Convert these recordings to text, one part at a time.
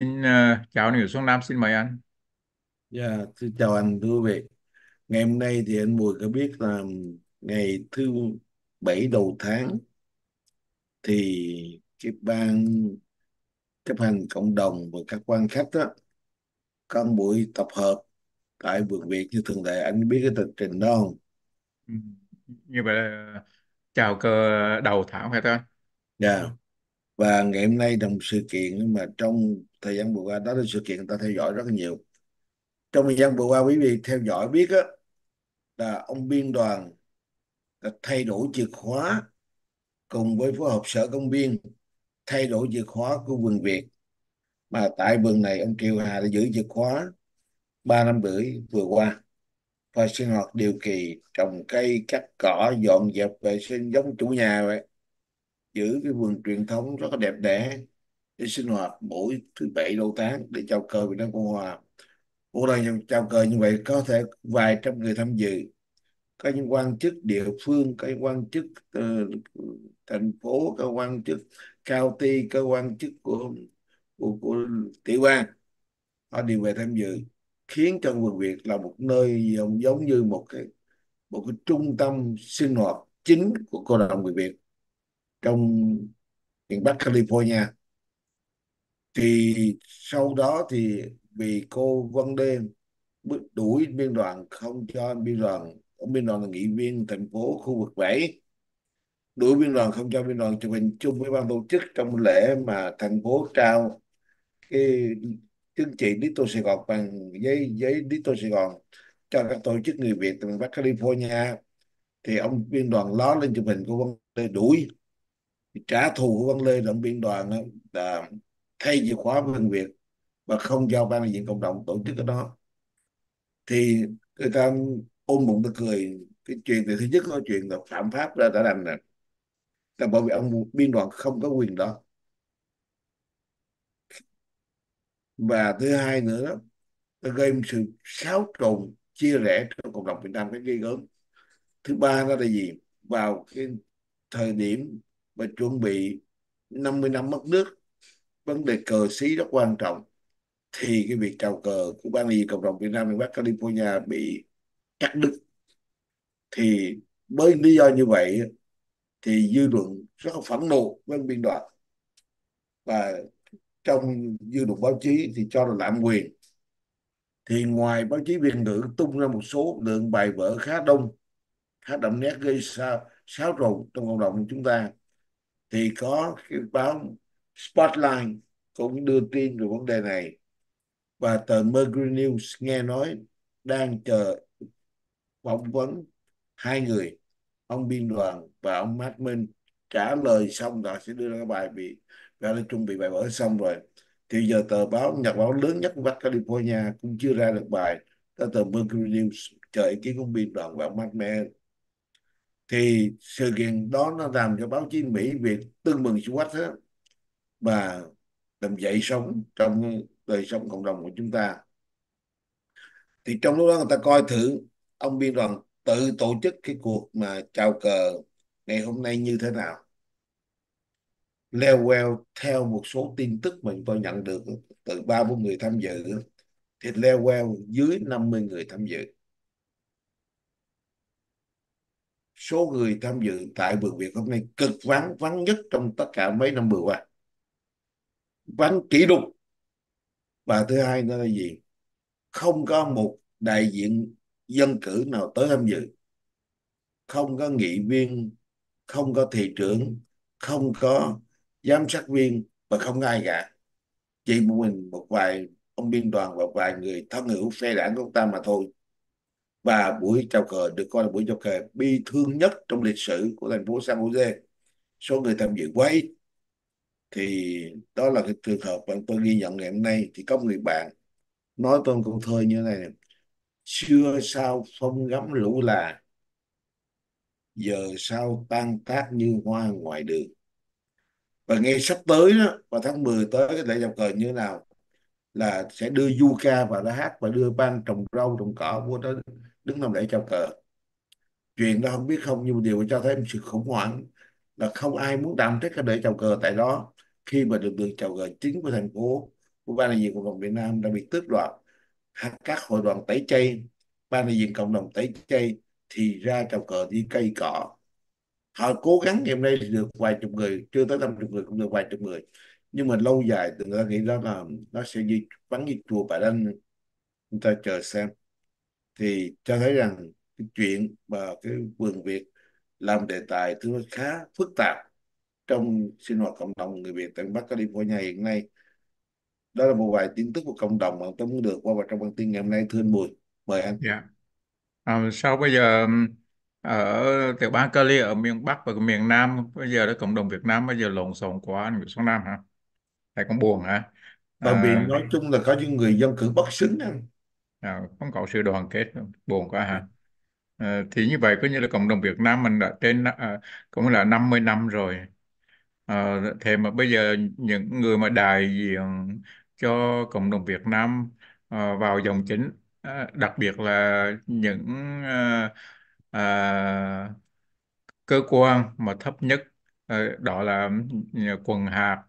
Xin uh, chào anh Nguyễn Xuân Nam, xin mời anh. Dạ, xin chào anh thưa quý vị. Ngày hôm nay thì anh Bùi có biết là ngày thứ bảy đầu tháng thì cái ban chấp hành cộng đồng và các quan khách đó có buổi tập hợp tại vườn Việt như thường lệ anh biết cái tình trình đó không? Ừ, như vậy là chào cơ đầu tháng phải không? Dạ và ngày hôm nay đồng sự kiện mà trong thời gian vừa qua đó là sự kiện ta theo dõi rất là nhiều trong thời gian vừa qua quý vị theo dõi biết á, là ông biên đoàn đã thay đổi chìa khóa cùng với phối hợp sở công biên thay đổi chìa khóa của vườn Việt mà tại vườn này ông Kiều Hà đã giữ chìa khóa ba năm rưỡi vừa qua và sinh hoạt điều kỳ trồng cây cắt cỏ dọn dẹp vệ sinh giống chủ nhà vậy giữ cái vườn truyền thống rất là đẹp đẽ để sinh hoạt mỗi thứ bảy đầu tháng để chào cờ Việt Nam Cộng Hòa cuộc đời chào cờ như vậy có thể vài trăm người tham dự các những quan chức địa phương các quan chức uh, thành phố các quan chức county các quan chức của của, của tiểu bang họ đều về tham dự khiến cho vườn Việt là một nơi giống như một cái một cái trung tâm sinh hoạt chính của cộng đồng người Việt trong miền Bắc California thì sau đó thì vì cô Vân Đêm đuổi biên đoàn không cho biên đoàn ông biên đoàn là nghị viên thành phố khu vực 7 đuổi biên đoàn không cho biên đoàn chụp hình chung với ban tổ chức trong lễ mà thành phố trao cái chứng chỉ đi Tô Sài Gòn bằng giấy giấy đi Tô Sài Gòn cho các tổ chức người Việt từ miền Bắc California thì ông biên đoàn ló lên chụp hình của Vân Đêm đuổi trả thù của Văn Lê động biên đoàn là thay chìa khóa Văn Việt và không giao ban đại diện cộng đồng tổ chức cái đó thì người ta ôm bụng ta cười cái chuyện thì thứ nhất có chuyện là phạm pháp ra đã đành này là bởi vì ông biên đoàn không có quyền đó và thứ hai nữa đó nó gây một sự xáo trộn chia rẽ trong cộng đồng Việt Nam cái ghê gớm thứ ba đó là gì vào cái thời điểm và chuẩn bị 50 năm mất nước vấn đề cờ xí rất quan trọng thì cái việc chào cờ của ban liên cộng đồng Việt Nam miền Bắc California bị cắt đứt thì với lý do như vậy thì dư luận rất là phẫn nộ với biên đoạn và trong dư luận báo chí thì cho là lạm quyền thì ngoài báo chí viên ngữ tung ra một số lượng bài vở khá đông khá đậm nét gây sao sáo trộn trong cộng đồng chúng ta thì có cái báo Spotlight cũng đưa tin về vấn đề này và tờ Mercury News nghe nói đang chờ phỏng vấn hai người ông biên đoàn và ông Mát Minh trả lời xong rồi sẽ đưa ra cái bài bị đã đã chuẩn bị bài vở xong rồi thì giờ tờ báo nhật báo lớn nhất của Bắc California cũng chưa ra được bài đó tờ Mercury News chờ ý kiến của biên đoàn và ông Mát Minh thì sự kiện đó nó làm cho báo chí Mỹ việc tương mừng sự quách hết và làm dậy sống trong đời sống cộng đồng của chúng ta thì trong lúc đó người ta coi thử ông biên đoàn tự tổ chức cái cuộc mà chào cờ ngày hôm nay như thế nào leo Lewell theo một số tin tức mà tôi nhận được từ ba bốn người tham dự thì leo Lewell dưới 50 người tham dự số người tham dự tại vườn Việt hôm nay cực vắng vắng nhất trong tất cả mấy năm vừa qua vắng kỷ lục và thứ hai nữa là gì không có một đại diện dân cử nào tới tham dự không có nghị viên không có thị trưởng không có giám sát viên và không ai cả chỉ một mình một vài ông biên đoàn và vài người thân hữu phe đảng của ta mà thôi và buổi chào cờ được coi là buổi chào cờ bi thương nhất trong lịch sử của thành phố San Jose số người tham dự quá ít thì đó là cái trường hợp mà tôi ghi nhận ngày hôm nay thì có người bạn nói tôi câu thơ như thế này, này xưa sao phong gấm lũ là giờ sao tan tác như hoa ngoài đường và ngay sắp tới đó vào tháng 10 tới cái lễ chào cờ như thế nào là sẽ đưa du ca và la hát và đưa ban trồng rau trồng cỏ vô đó đứng làm lễ chào cờ chuyện đó không biết không nhưng mà điều cho thấy một sự khủng hoảng là không ai muốn đảm trách cái lễ chào cờ tại đó khi mà lực lượng chào cờ chính của thành phố của ban đại diện cộng đồng Việt Nam đã bị tước đoạt các hội đoàn tẩy chay ban đại diện cộng đồng tẩy chay thì ra chào cờ đi cây cỏ họ cố gắng ngày hôm nay thì được vài chục người chưa tới năm chục người cũng được vài chục người nhưng mà lâu dài thì ta nghĩ đó là nó sẽ di bắn di chùa Bà Đanh chúng ta chờ xem thì cho thấy rằng cái chuyện và cái vườn Việt làm đề tài thứ khá phức tạp trong sinh hoạt cộng đồng người Việt tại Bắc California hiện nay đó là một vài tin tức của cộng đồng mà tôi muốn được qua vào trong bản tin ngày hôm nay thưa anh Bùi mời anh yeah. Dạ. à, sau bây giờ ở tiểu bang Cali ở miền Bắc và miền Nam bây giờ đó cộng đồng Việt Nam bây giờ lộn xộn quá anh Nguyễn Xuân Nam hả thầy cũng buồn hả Bởi à. vì à, nói chung là có những người dân cử bất xứng anh. à, không có sự đoàn kết buồn quá hả à, thì như vậy có như là cộng đồng Việt Nam mình đã trên à, cũng là 50 năm rồi à, thế mà bây giờ những người mà đại diện cho cộng đồng Việt Nam à, vào dòng chính à, đặc biệt là những à, à, cơ quan mà thấp nhất à, đó là ừ, quần hạt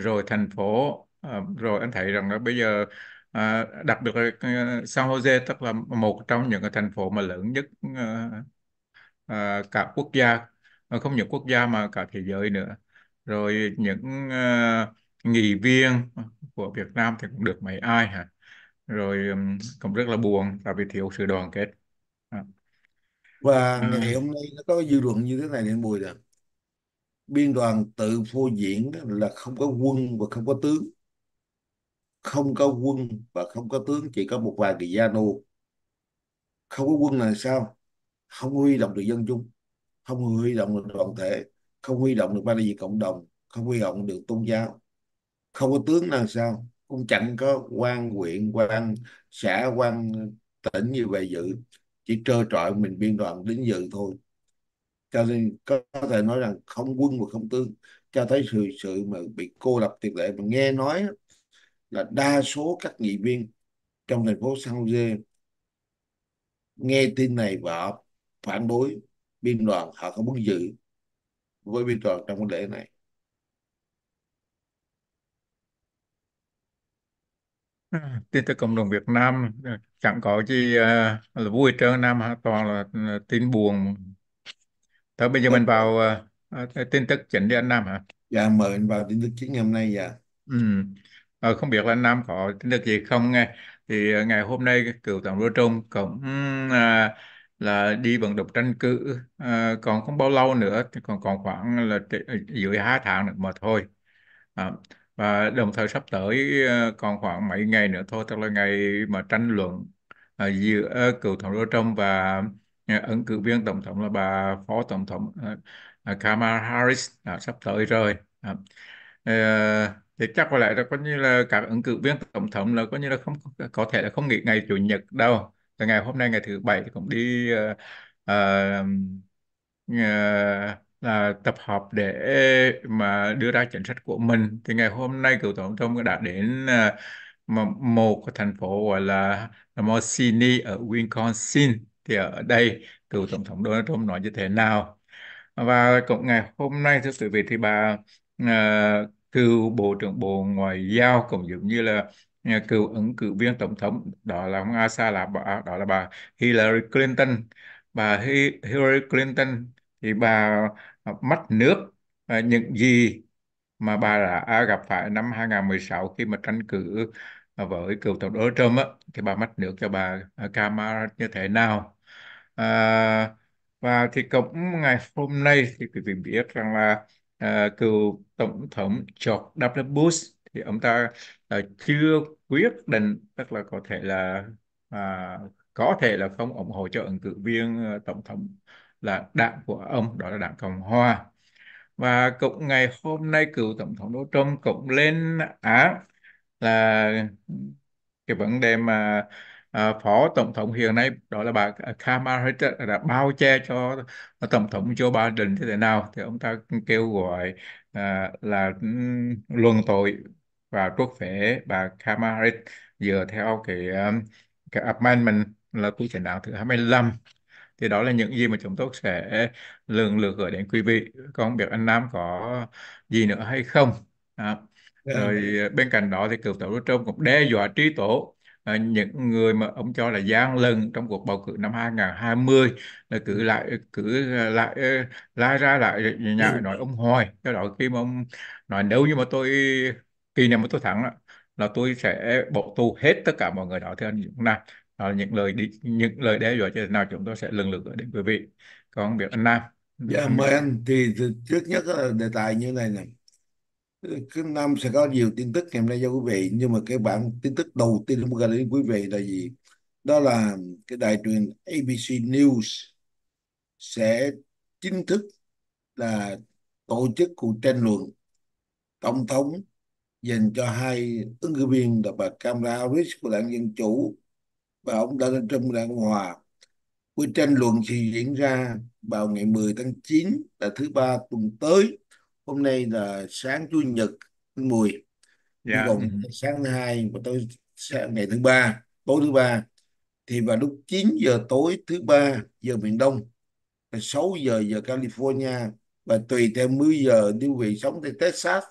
rồi thành phố ờ, rồi anh thấy rằng là bây giờ à, đặc biệt là ờ, San Jose tức là một trong những cái thành phố mà lớn nhất cả quốc gia không những quốc gia mà cả thế giới nữa rồi những à, nghị viên của Việt Nam thì cũng được mấy ai hả rồi cũng rất là buồn tại vì thiếu sự đoàn kết và ngày hôm nay nó có dư luận như thế này nên bùi rồi biên đoàn tự phô diễn là không có quân và không có tướng không có quân và không có tướng chỉ có một vài người gia nô không có quân là sao không huy động được dân chúng không huy động được đoàn thể không huy động được ban đại diện cộng đồng không huy động được tôn giáo không có tướng là sao cũng chẳng có quan huyện quan xã quan tỉnh như vậy dự chỉ trơ trọi mình biên đoàn đến dự thôi cho nên có, có thể nói rằng không quân và không tương cho thấy sự sự mà bị cô lập tuyệt lệ mà nghe nói là đa số các nghị viên trong thành phố San Jose nghe tin này và phản đối biên đoàn họ không muốn dự với biên đoàn trong vấn đề này ừ, tin tức cộng đồng Việt Nam ờ, chẳng có gì uh, là vui trơn Nam toàn là ờ, tin buồn Thôi bây giờ mình vào uh, tin tức chính đi anh Nam hả? Dạ mời anh vào tin tức chính ngày hôm nay dạ. Ừ. Ờ, không biết là anh Nam có tin tức gì không nghe. Thì uh, ngày hôm nay cựu tổng đô Trung cũng à, là đi vận động tranh cử à, còn không bao lâu nữa thì còn còn khoảng là dưới hai tháng nữa mà thôi. À, và đồng thời sắp tới còn khoảng mấy ngày nữa thôi tức là ngày mà tranh luận à, giữa cựu tổng đô Trung và ứng cử viên tổng thống là bà phó tổng thống ờ, Kamala Harris à, sắp tới rồi à, ờ, thì chắc có lẽ là có như là các ứng cử viên tổng thống là có như là không có thể là không nghỉ ngày chủ nhật đâu là ngày hôm nay ngày thứ bảy thì cũng đi uh, uh, là tập hợp để mà đưa ra chính sách của mình thì ngày hôm nay cựu tổng thống đã đến uh, một thành phố gọi là Mosini ở Wisconsin thì ở đây cựu tổng thống Donald Trump nói như thế nào và cũng ngày hôm nay thưa quý vị thì bà uh, cựu bộ trưởng bộ ngoại giao cũng giống như là ờ, cựu ứng cử viên tổng thống đó là ông Asa là bà đó là bà Hillary Clinton bà Hillary Clinton thì bà mất nước ờ, những gì mà bà đã gặp phải năm 2016 khi mà tranh cử với cựu tổng thống Donald Trump á, thì bà mất nước cho bà Kamala như thế nào à, và thì cũng ngày hôm nay thì quý vị biết rằng là à, cựu tổng thống George W. Bush thì ông ta à, chưa quyết định tức là có thể là à, có thể là không ủng hộ cho ứng cử viên à, tổng thống là đảng của ông đó là đảng cộng hòa và cũng ngày hôm nay cựu tổng thống Donald Trump cũng lên án là cái vấn đề mà À, phó tổng thống hiện nay đó là bà à, Kamala Harris đã bao che cho tổng thống Joe Biden thế nào thì ông ta kêu gọi uh, là luận tội và truất phế bà Kamala Harris dựa theo cái um, cái amendment là quy trình đạo thứ 25 thì đó là những gì mà chúng tôi sẽ lần lượt gửi đến quý vị còn không biết anh Nam có gì nữa hay không à. Dạ. rồi bên cạnh đó thì cựu tổng thống Trump cũng đe dọa trí tổ Ờ, những người mà ông cho là gian lận trong cuộc bầu cử năm 2020 là cử lại cử ờ, lại ờ, la ra lại nhà ừ. nói ông hoài do đó khi mà ông nói nếu như mà tôi kỳ này mà tôi thắng là tôi sẽ bỏ tu hết tất cả mọi người đó thưa anh Nam đó là những lời đi, những lời đe dọa như thế nào chúng tôi sẽ lần lượt gửi đến quý vị còn việc anh Nam dạ mời anh thì trước nhất là đề tài như này này cứ năm sẽ có nhiều tin tức ngày hôm nay cho quý vị nhưng mà cái bản tin tức đầu tiên muốn gửi đến quý vị là gì đó là cái đài truyền ABC News sẽ chính thức là tổ chức cuộc tranh luận tổng thống dành cho hai ứng cử viên là bà Kamala Harris của đảng Dân Chủ và ông Donald Trump của đảng Cộng Hòa. Cuộc tranh luận sẽ diễn ra vào ngày 10 tháng 9 là thứ ba tuần tới hôm nay là sáng chủ nhật mùi yeah. còn ừ. sáng thứ hai và tới sáng ngày thứ ba tối thứ ba thì vào lúc 9 giờ tối thứ ba giờ miền Đông và 6 giờ giờ California và tùy theo múi giờ nếu vị sống tại Texas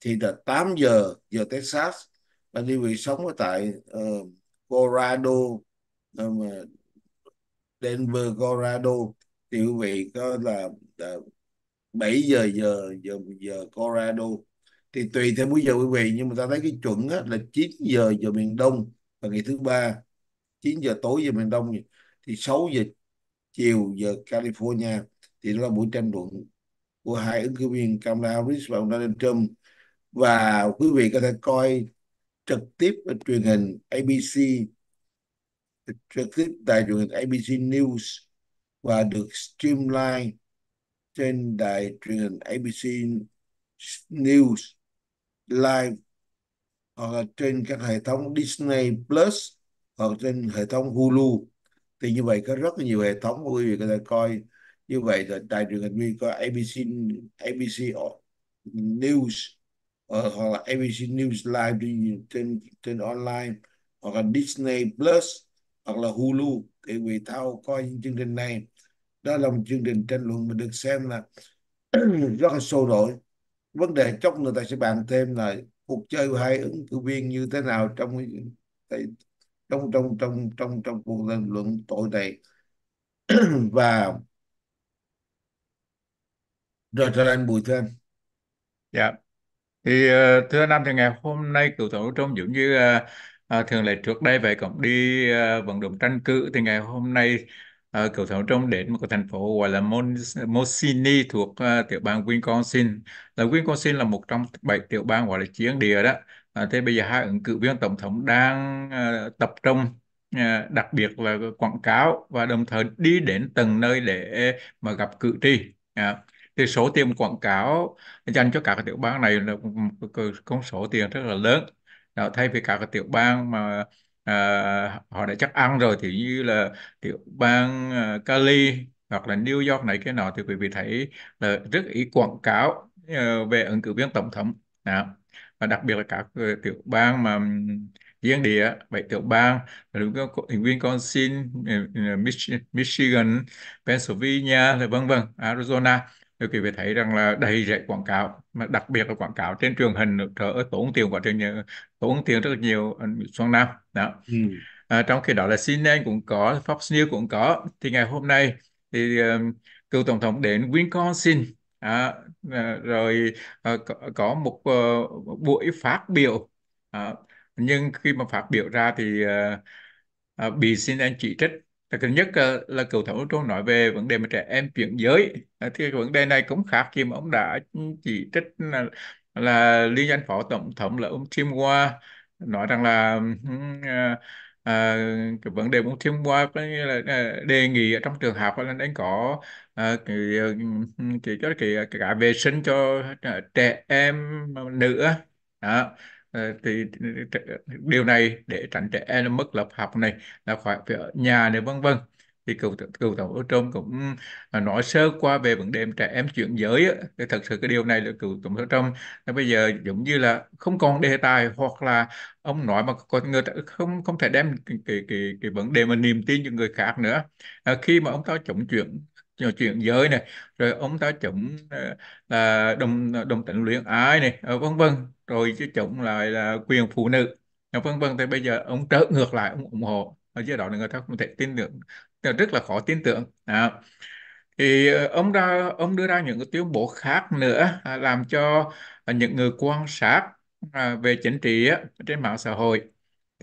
thì là 8 giờ giờ Texas và nếu vị sống ở tại uh, Colorado um, Denver Colorado thì quý vị có là, là 7 giờ giờ giờ giờ Colorado thì tùy theo múi giờ quý vị nhưng mà ta thấy cái chuẩn á, là 9 giờ giờ miền Đông và ngày thứ ba 9 giờ tối giờ miền Đông thì 6 giờ chiều giờ California thì đó là buổi tranh luận của hai ứng cử viên Kamala Harris và ông Donald Trump và quý vị có thể coi trực tiếp ở truyền hình ABC trực tiếp tại truyền hình ABC News và được streamline trên đài truyền hình ABC News Live hoặc là trên các hệ thống Disney Plus hoặc trên hệ thống Hulu thì như vậy có rất là nhiều hệ thống mà quý vị có thể coi như vậy là đài truyền hình mình có ABC ABC News ờ, hoặc là ABC News Live trên trên online hoặc là Disney Plus hoặc là Hulu thì quý vị thao coi những chương trình này đó là một chương trình tranh luận mình được xem là rất là sôi nổi vấn đề chốc người ta sẽ bàn thêm là cuộc chơi của hai ứng cử viên như thế nào trong trong trong trong trong trong cuộc tranh luận tội này và rồi trở lại Bùi Thêm dạ thì uh, thưa Nam thì ngày hôm nay cựu tổng trong giống như uh, thường lệ trước đây vậy cũng đi à, vận động tranh cử thì ngày hôm nay uh, ờ, cựu thống trong đến một cái thành phố gọi là Mon Mosini thuộc uh, tiểu bang Wisconsin. Là Wisconsin là một trong bảy tiểu bang gọi là chiến địa đó. Uh, thế bây giờ hai ứng cử viên tổng thống đang uh, tập trung đặc biệt là quảng cáo và đồng thời đi đến từng nơi để mà gặp cử tri. Uh, thì số tiền quảng cáo dành cho cả các tiểu bang này là một con số tiền rất là lớn. Đó, thay vì cả các tiểu bang mà à, họ đã chắc ăn rồi thì như là tiểu bang uh, Cali hoặc là New York này cái nọ thì quý vị thấy là rất ý quảng cáo uh, về ứng cử viên tổng thống đó. và đặc biệt là các uh, tiểu bang mà riêng địa bảy tiểu bang thành viên Wisconsin, Michigan, Pennsylvania, vân vân, Arizona thì quý vị thấy rằng là đầy rẫy quảng cáo mà đặc biệt là quảng cáo trên truyền hình trở tốn tiền quá trình ờ, tốn tiền rất nhiều Xuân Nam đó ừ. à, trong khi đó là CNN cũng có Fox News cũng có thì ngày hôm nay thì uh, cựu tổng thống đến Wisconsin à, à, rồi à, có, một uh, buổi phát biểu à, nhưng khi mà phát biểu ra thì uh, bị CNN chỉ trích thứ nhất ờ, là cựu thống đốc Trump nói về vấn đề mà trẻ em chuyển giới ờ, thì vấn đề này cũng khác khi mà ông đã chỉ trích là, là liên danh phó tổng thống là ông Tim Wa nói rằng là uh, à, cái vấn đề ông thêm qua có nghĩa là đề nghị ở trong trường học là nên có à, cái, cái, cái, cái, cái vệ sinh cho trẻ em nữa. đó. Ờ, thì điều này để tránh trẻ em mất lập học này là phải phải ở nhà này vân vân thì cựu cựu tổng thống Trump cũng à, nói sơ qua về vấn đề trẻ em chuyển giới ấy. thì thật sự cái điều này là cựu tổng thống Trump bây giờ giống như là không còn đề tài hoặc là ông nói mà con người ta không không thể đem cái cái cái, cái vấn đề mà niềm tin cho người khác nữa à, khi mà ông ta chống chuyển chuyện giới này rồi ông ta chủng ờ, là đồng đồng tính luyện ái này ờ, vân vân rồi chứ chủng lại là quyền phụ nữ ờ, vân vân thì bây giờ ông trở ngược lại ông ủng hộ ở giai đoạn này người ta không thể tin được rất là khó tin tưởng à. thì ông ra ông đưa ra những cái tuyên bố khác nữa à, làm cho những người quan sát à, về chính trị trên mạng xã hội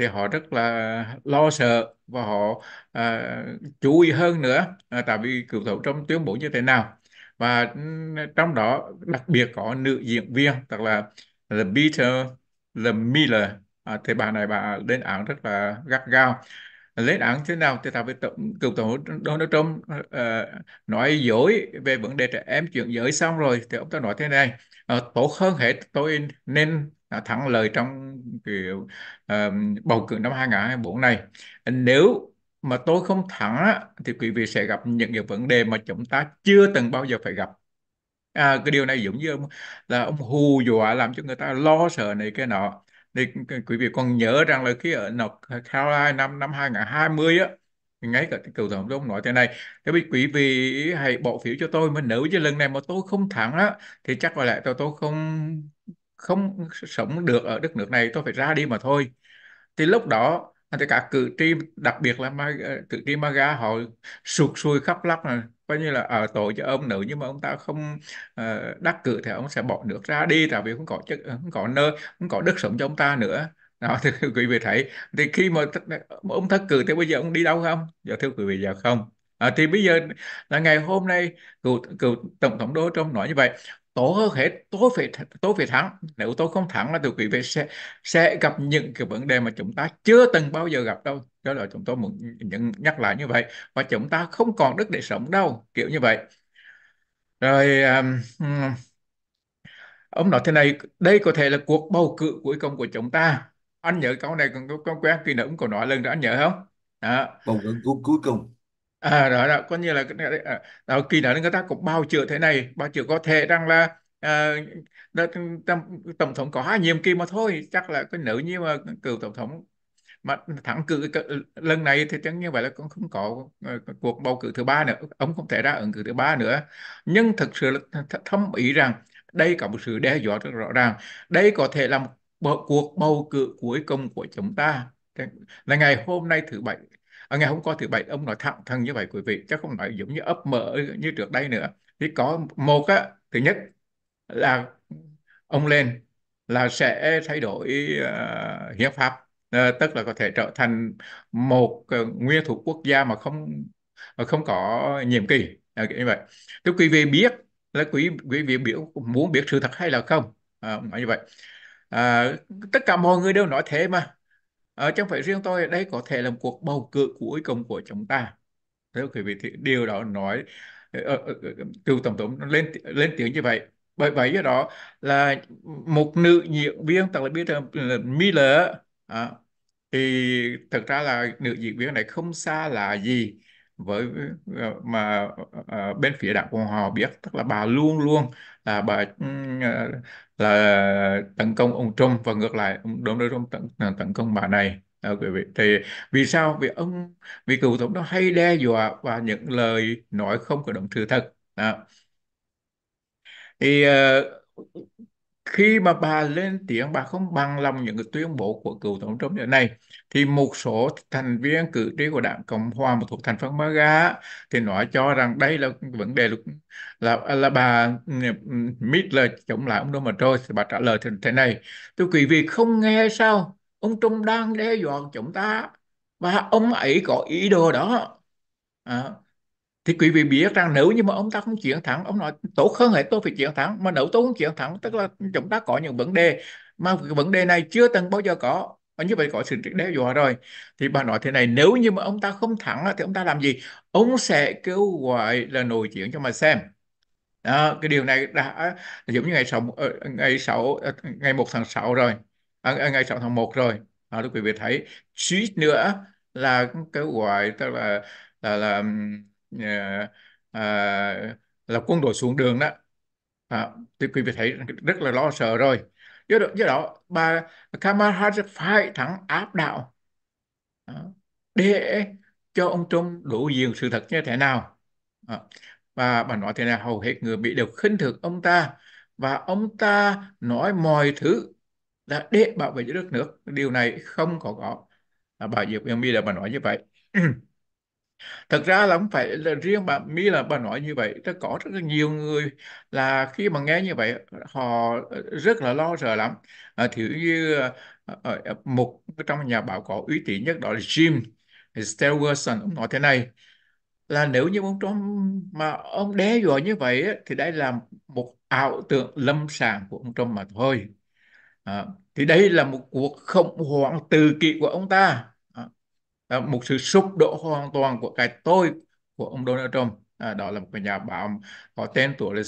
thì họ rất là lo sợ và họ à, chú ý hơn nữa à, tại vì cựu thủ trong tuyên bố như thế nào và trong đó đặc biệt có nữ diễn viên tức là là Peter là Miller à, thì bà này bà lên án rất là gắt gao lên án thế nào thì tại vì tổng cựu tổng Donald Trump uh, nói dối về vấn đề trẻ em chuyện giới xong rồi thì ông ta nói thế này uh, tốt hơn hết tôi nên đã thắng lợi trong kiểu uh, bầu cử năm 2024 này nếu mà tôi không thắng thì quý vị sẽ gặp những cái vấn đề mà chúng ta chưa từng bao giờ phải gặp à, cái điều này giống như ông, là ông hù dọa làm cho người ta lo sợ này cái nọ thì quý vị còn nhớ rằng là khi ở North Carolina năm năm 2020 á ngay cả cựu tổng thống nói thế này thế quý vị hãy bỏ phiếu cho tôi mà nếu như lần này mà tôi không thắng á thì chắc có lẽ tôi tôi không không sống được ở đất nước này tôi phải ra đi mà thôi thì lúc đó thì cả cử tri đặc biệt là ma, ờ, cử tri MAGA họ sụt sùi khắp lắc, là coi như là ở ờ, tội cho ông nữ nhưng mà ông ta không uh, đắc cử thì ông sẽ bỏ nước ra đi tại vì không có chất không có nơi không có đất sống cho ông ta nữa đó thưa quý vị thấy thì khi mà ông thất cử thì bây giờ ông đi đâu không dạ thưa quý vị giờ dạ không À, thì bây giờ là ngày hôm nay cựu, cựu tổng thống Donald trong nói như vậy tốt hơn hết tôi phải tôi phải thắng nếu tôi không thắng là thì quý vị sẽ sẽ gặp những cái vấn đề mà chúng ta chưa từng bao giờ gặp đâu đó là chúng tôi muốn nhận nhắc lại như vậy và chúng ta không còn đức để sống đâu kiểu như vậy rồi um, ông nói thế này đây có thể là cuộc bầu cử cuối cùng của chúng ta anh nhớ câu này còn có quen kỳ nữ cũng có nói lần đó anh nhớ không đó. bầu cử cuối cùng à đó là coi như là đó, kỳ đó người ta cũng bao chữa thế này bao chữa có thể rằng là à, đó, tổng thống có hai nhiệm kỳ mà thôi chắc là cái nữ như mà cựu tổng thống mà thắng cử lần này thì chẳng như vậy là cũng không có ờ, cuộc bầu cử thứ ba nữa ông không thể ra ứng cử thứ ba nữa nhưng thực sự là thâm ý rằng đây có một sự đe dọa rất rõ ràng đây có thể là một cuộc bầu cử cuối cùng của chúng ta là ngày hôm nay thứ bảy à, ngày hôm qua thứ bảy ông nói thẳng thừng như vậy quý vị chắc không nói giống như ấp mở như trước đây nữa thì có một á thứ nhất là ông lên là sẽ thay đổi uh, hiến pháp uh, tức là có thể trở thành một uh, nguyên thủ quốc gia mà không mà không có nhiệm kỳ uh, như vậy thưa quý vị biết là quý quý vị biểu muốn biết sự thật hay là không uh, nói như vậy uh, tất cả mọi người đều nói thế mà ở ờ, trong phải riêng tôi đây có thể là một cuộc bầu cử cuối cùng của chúng ta thế quý vị thì điều đó nói ờ, ờ, cựu tổng thống lên lên tiếng như vậy bởi vậy do đó là một nữ diễn viên tức là biết là Miller à, thì thật ra là nữ diễn viên này không xa là gì với ờ, mà ờ, bên phía đảng Cộng hòa biết tức là bà luôn luôn là bà ờ, là tấn công ông Trump và ngược lại ông Donald Trump tấn tấn công bà này à, quý vị thì vì sao vì ông vì cựu tổng thống hay đe dọa và những lời nói không có động sự thật à. thì uh, khi mà bà lên tiếng bà không bằng lòng những cái tuyên bố của cựu tổng thống giờ này thì một số thành viên cử tri của đảng cộng hòa một thuộc thành phố Maga thì nói cho rằng đây là vấn đề là là bà ừ, lời chống lại ông Donald Trump thì bà trả lời thế này tôi quý vị không nghe sao ông Trump đang đe dọa chúng ta và ông ấy có ý đồ đó à, thì quý vị biết rằng nếu như mà ông ta không chiến thắng ông nói tốt hơn hết tôi phải chiến thắng mà nếu tôi không chiến thắng tức là chúng ta có những vấn đề mà vấn đề này chưa từng bao giờ có và như vậy có sự đe dọa rồi thì bà nói thế này nếu như mà ông ta không thắng thì ông ta làm gì ông sẽ kêu gọi là nổi chiến cho mà xem đó, cái điều này đã giống như ngày sáu ờ, ngày sáu ờ, ngày một tháng 6 rồi ngày 6 tháng 1 rồi à, ờ, quý vị thấy suýt nữa là kêu gọi tức là là, là à, là quân đội xuống đường đó à, thì quý vị thấy rất là lo sợ rồi do đó, do đó bà Kamala Harris phải thắng áp đảo à, để cho ông Trump đủ diện sự thật như thế nào à, và bà nói thế là hầu hết người bị đều khinh thường ông ta và ông ta nói mọi thứ là để bảo vệ đất nước điều này không có có à, bà Diệp Yên My là bà nói như vậy thực ra là không phải là riêng bà mi là bà nói như vậy rất có rất là nhiều người là khi mà nghe như vậy họ rất là lo sợ lắm à, thử như ở ờ, ờ, ờ, một trong nhà báo có uy tín nhất đó là Jim Stewartson ông nói thế này là nếu như ông Trump mà ông đe dọa như vậy ấy, thì đây là một ảo tưởng lâm sàng của ông Trump mà thôi à, thì đây là một cuộc khủng hoảng tự kỷ của ông ta Ờ, một sự sụp đổ hoàn toàn của cái tôi của ông Donald Trump à, đó là một nhà báo có tên tuổi là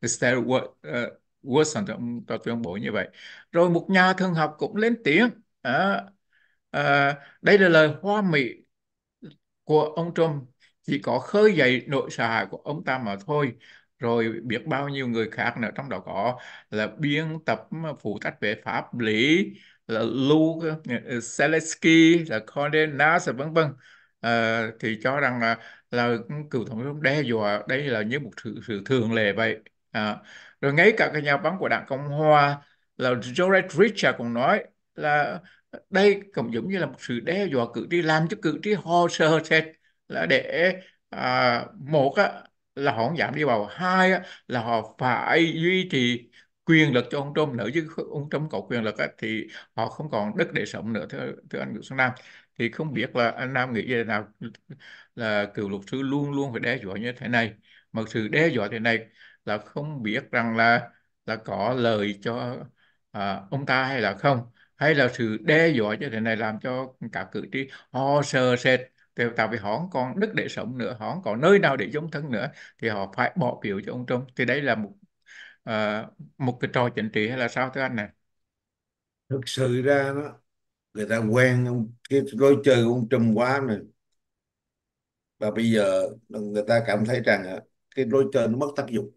Esther ờ, Watson ông ta tuyên bố như vậy rồi một nhà thương học cũng lên tiếng à, à, đây là lời hoa mỹ của ông Trump chỉ có khơi dậy nội sợ của ông ta mà thôi rồi biết bao nhiêu người khác nữa trong đó có là biên tập phụ trách về pháp lý là Lu ờ, ờ, Zelensky là Cornel Nas vân vân à, thì cho rằng là là cựu tổng thống đe dọa đây là như một sự, sự thường lệ vậy à, rồi ngay cả cái nhà văn của đảng Cộng hòa là George Richard cũng nói là đây cũng giống như là một sự đe dọa cử tri làm cho cử tri ho sơ sệt là để à, một là họ không dám đi vào hai á, là họ phải duy trì quyền lực cho ông Trump nữa chứ ông Trump có quyền lực á, thì họ không còn đất để sống nữa thưa, thưa anh Nguyễn Xuân Nam thì không biết là anh Nam nghĩ như thế nào là cựu luật sư luôn luôn phải đe dọa như thế này mà sự đe dọa thế này là không biết rằng là là có lời cho à, ông ta hay là không hay là sự đe dọa như thế này làm cho cả cử tri ho sờ sệt tại vì họ không còn đất để sống nữa họ không còn nơi nào để dung thân nữa thì họ phải bỏ phiếu cho ông Trump thì đây là một uh, một cái trò chính trị hay là sao thưa anh này thực sự ra đó người ta quen ông cái lối chơi của ông Trump quá này và bây giờ người ta cảm thấy rằng cái lối chơi nó mất tác dụng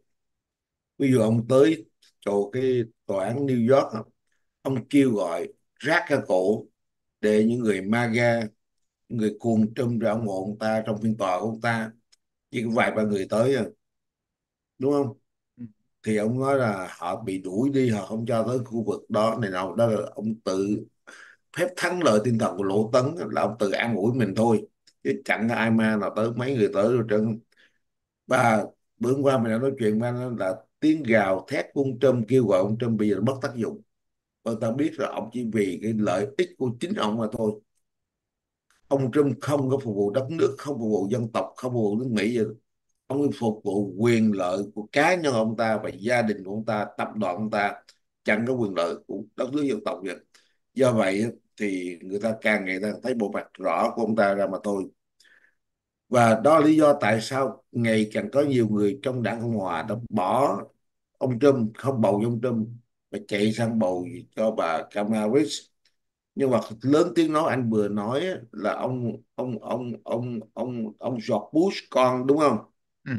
ví dụ ông tới chỗ cái tòa án New York ông kêu gọi rác ra cổ để những người MAGA người cuồng trùm ra ủng hộ ông ta trong phiên tòa của ông ta chỉ có vài ba người tới à đúng không ừ. thì ông nói là họ bị đuổi đi họ không cho tới khu vực đó này nào đó là ông tự phép thắng lợi tinh thần của Lỗ Tấn là ông tự an ủi mình thôi chứ chẳng có ai ma nào tới mấy người tới rồi trơn và bữa qua mình đã nói chuyện với anh là tiếng gào thét của ông Trump kêu gọi ông Trump bây giờ bất tác dụng bởi ta biết là ông chỉ vì cái lợi ích của chính ông mà thôi ông Trump không có phục vụ đất nước không phục vụ dân tộc không phục vụ nước Mỹ gì ông phục vụ quyền lợi của cá nhân ông ta và gia đình của ông ta tập đoàn ông ta chẳng có quyền lợi của đất nước dân tộc gì. do vậy thì người ta càng ngày càng thấy bộ mặt rõ của ông ta ra mà thôi và đó là lý do tại sao ngày càng có nhiều người trong đảng cộng hòa đã bỏ ông trump không bầu ông trump và chạy sang bầu cho bà kamala harris nhưng mà lớn tiếng nói anh vừa nói là ông ông ông ông ông ông George Bush con đúng không? Ừ.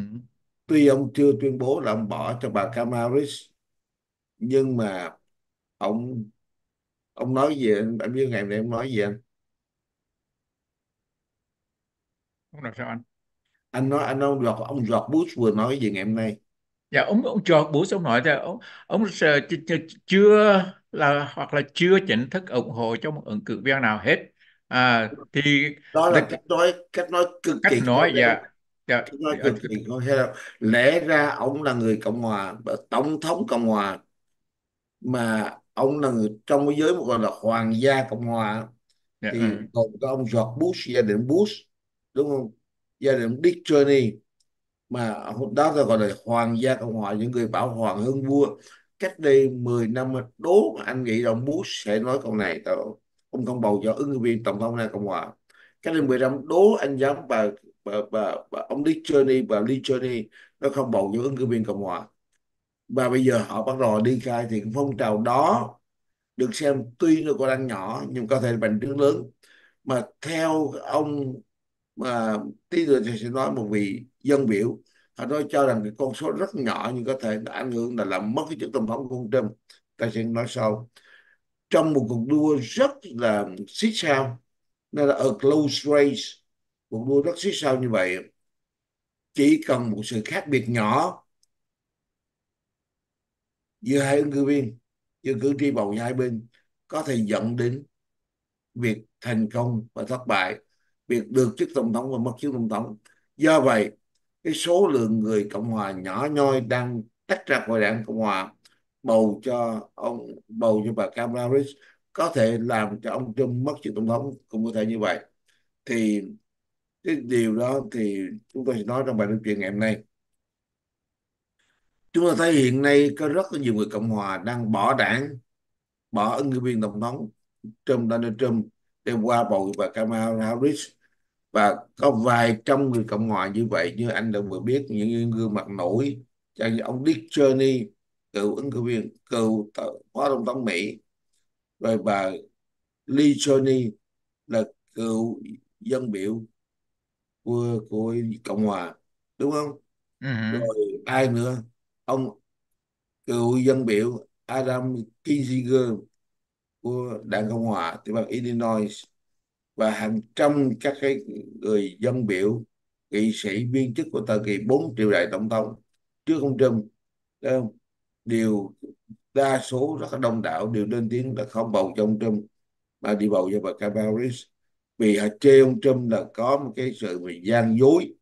Tuy ông chưa tuyên bố là ông bỏ cho bà Kamala Harris nhưng mà ông ông nói gì anh anh biết ngày nay ông nói gì anh? Không làm sao anh? Anh nói anh ông George ông George Bush vừa nói gì ngày hôm nay? Dạ ông ông George Bush ông nói là ông ông ờ, chưa là hoặc là chưa chính thức ủng hộ cho một ứng cử viên nào hết à, thì đó là, là cách nói cách nói cực cách kỳ nói dạ yeah. yeah. Dạ, cách nói dạ, cực kỳ khó hiểu lẽ ra ông là người cộng hòa tổng thống cộng hòa mà ông là người trong cái giới gọi là hoàng gia cộng hòa yeah. Dạ, thì còn ừ. có ông George Bush gia đình Bush đúng không gia đình Dick Cheney mà đó là gọi là hoàng gia cộng hòa những người bảo hoàng hơn vua cách đây 10 năm đố anh nghĩ ông Bush sẽ nói câu này tao ông không bầu cho ứng cử viên tổng thống là cộng hòa cách đây 10 năm đố anh dám bà, bà, bà, bà ông Dick Cheney và Lee Cheney nó không bầu cho ứng cử viên cộng hòa và bây giờ họ bắt đầu đi khai thì phong trào đó được xem tuy nó còn đang nhỏ nhưng có thể bành trướng lớn mà theo ông mà tí nữa thì sẽ nói một vị dân biểu họ cho rằng cái con số rất nhỏ nhưng có thể đã ảnh hưởng là làm mất cái chức tổng thống của ông Trump ta sẽ nói sau trong một cuộc đua rất là xích sao nên là ở close race cuộc đua rất xích sao như vậy chỉ cần một sự khác biệt nhỏ giữa hai ứng cử viên giữa cử tri bầu hai bên có thể dẫn đến việc thành công và thất bại việc được chức tổng thống và mất chức tổng thống do vậy cái số lượng người cộng hòa nhỏ nhoi đang tách ra khỏi đảng cộng hòa bầu cho ông bầu cho bà Kamala Harris có thể làm cho ông Trump mất chức tổng thống cũng có thể như vậy thì cái điều đó thì chúng tôi sẽ nói trong bài nói chuyện ngày hôm nay chúng ta thấy hiện nay có rất là nhiều người cộng hòa đang bỏ đảng bỏ ứng cử viên tổng thống Trump Donald Trump để qua bầu bà Kamala Harris và có vài trăm người cộng hòa như vậy như anh đã vừa biết những gương mặt nổi chẳng như ông Dick Cheney cựu ứng cử viên cựu phó tổng thống Mỹ rồi bà Lee Cheney là cựu dân biểu của của cộng hòa đúng không uh-huh. rồi ai nữa ông cựu dân biểu Adam Kinzinger của đảng cộng hòa tiểu bang Illinois và hàng trăm các cái người dân biểu nghị sĩ viên chức của thời kỳ 4 triệu đại tổng thống trước ông Trump không? đều đa số rất đông đảo đều lên tiếng là không bầu cho ông Trump mà đi bầu cho bà Kamala Harris vì họ chê ông Trump là có một cái sự mà gian dối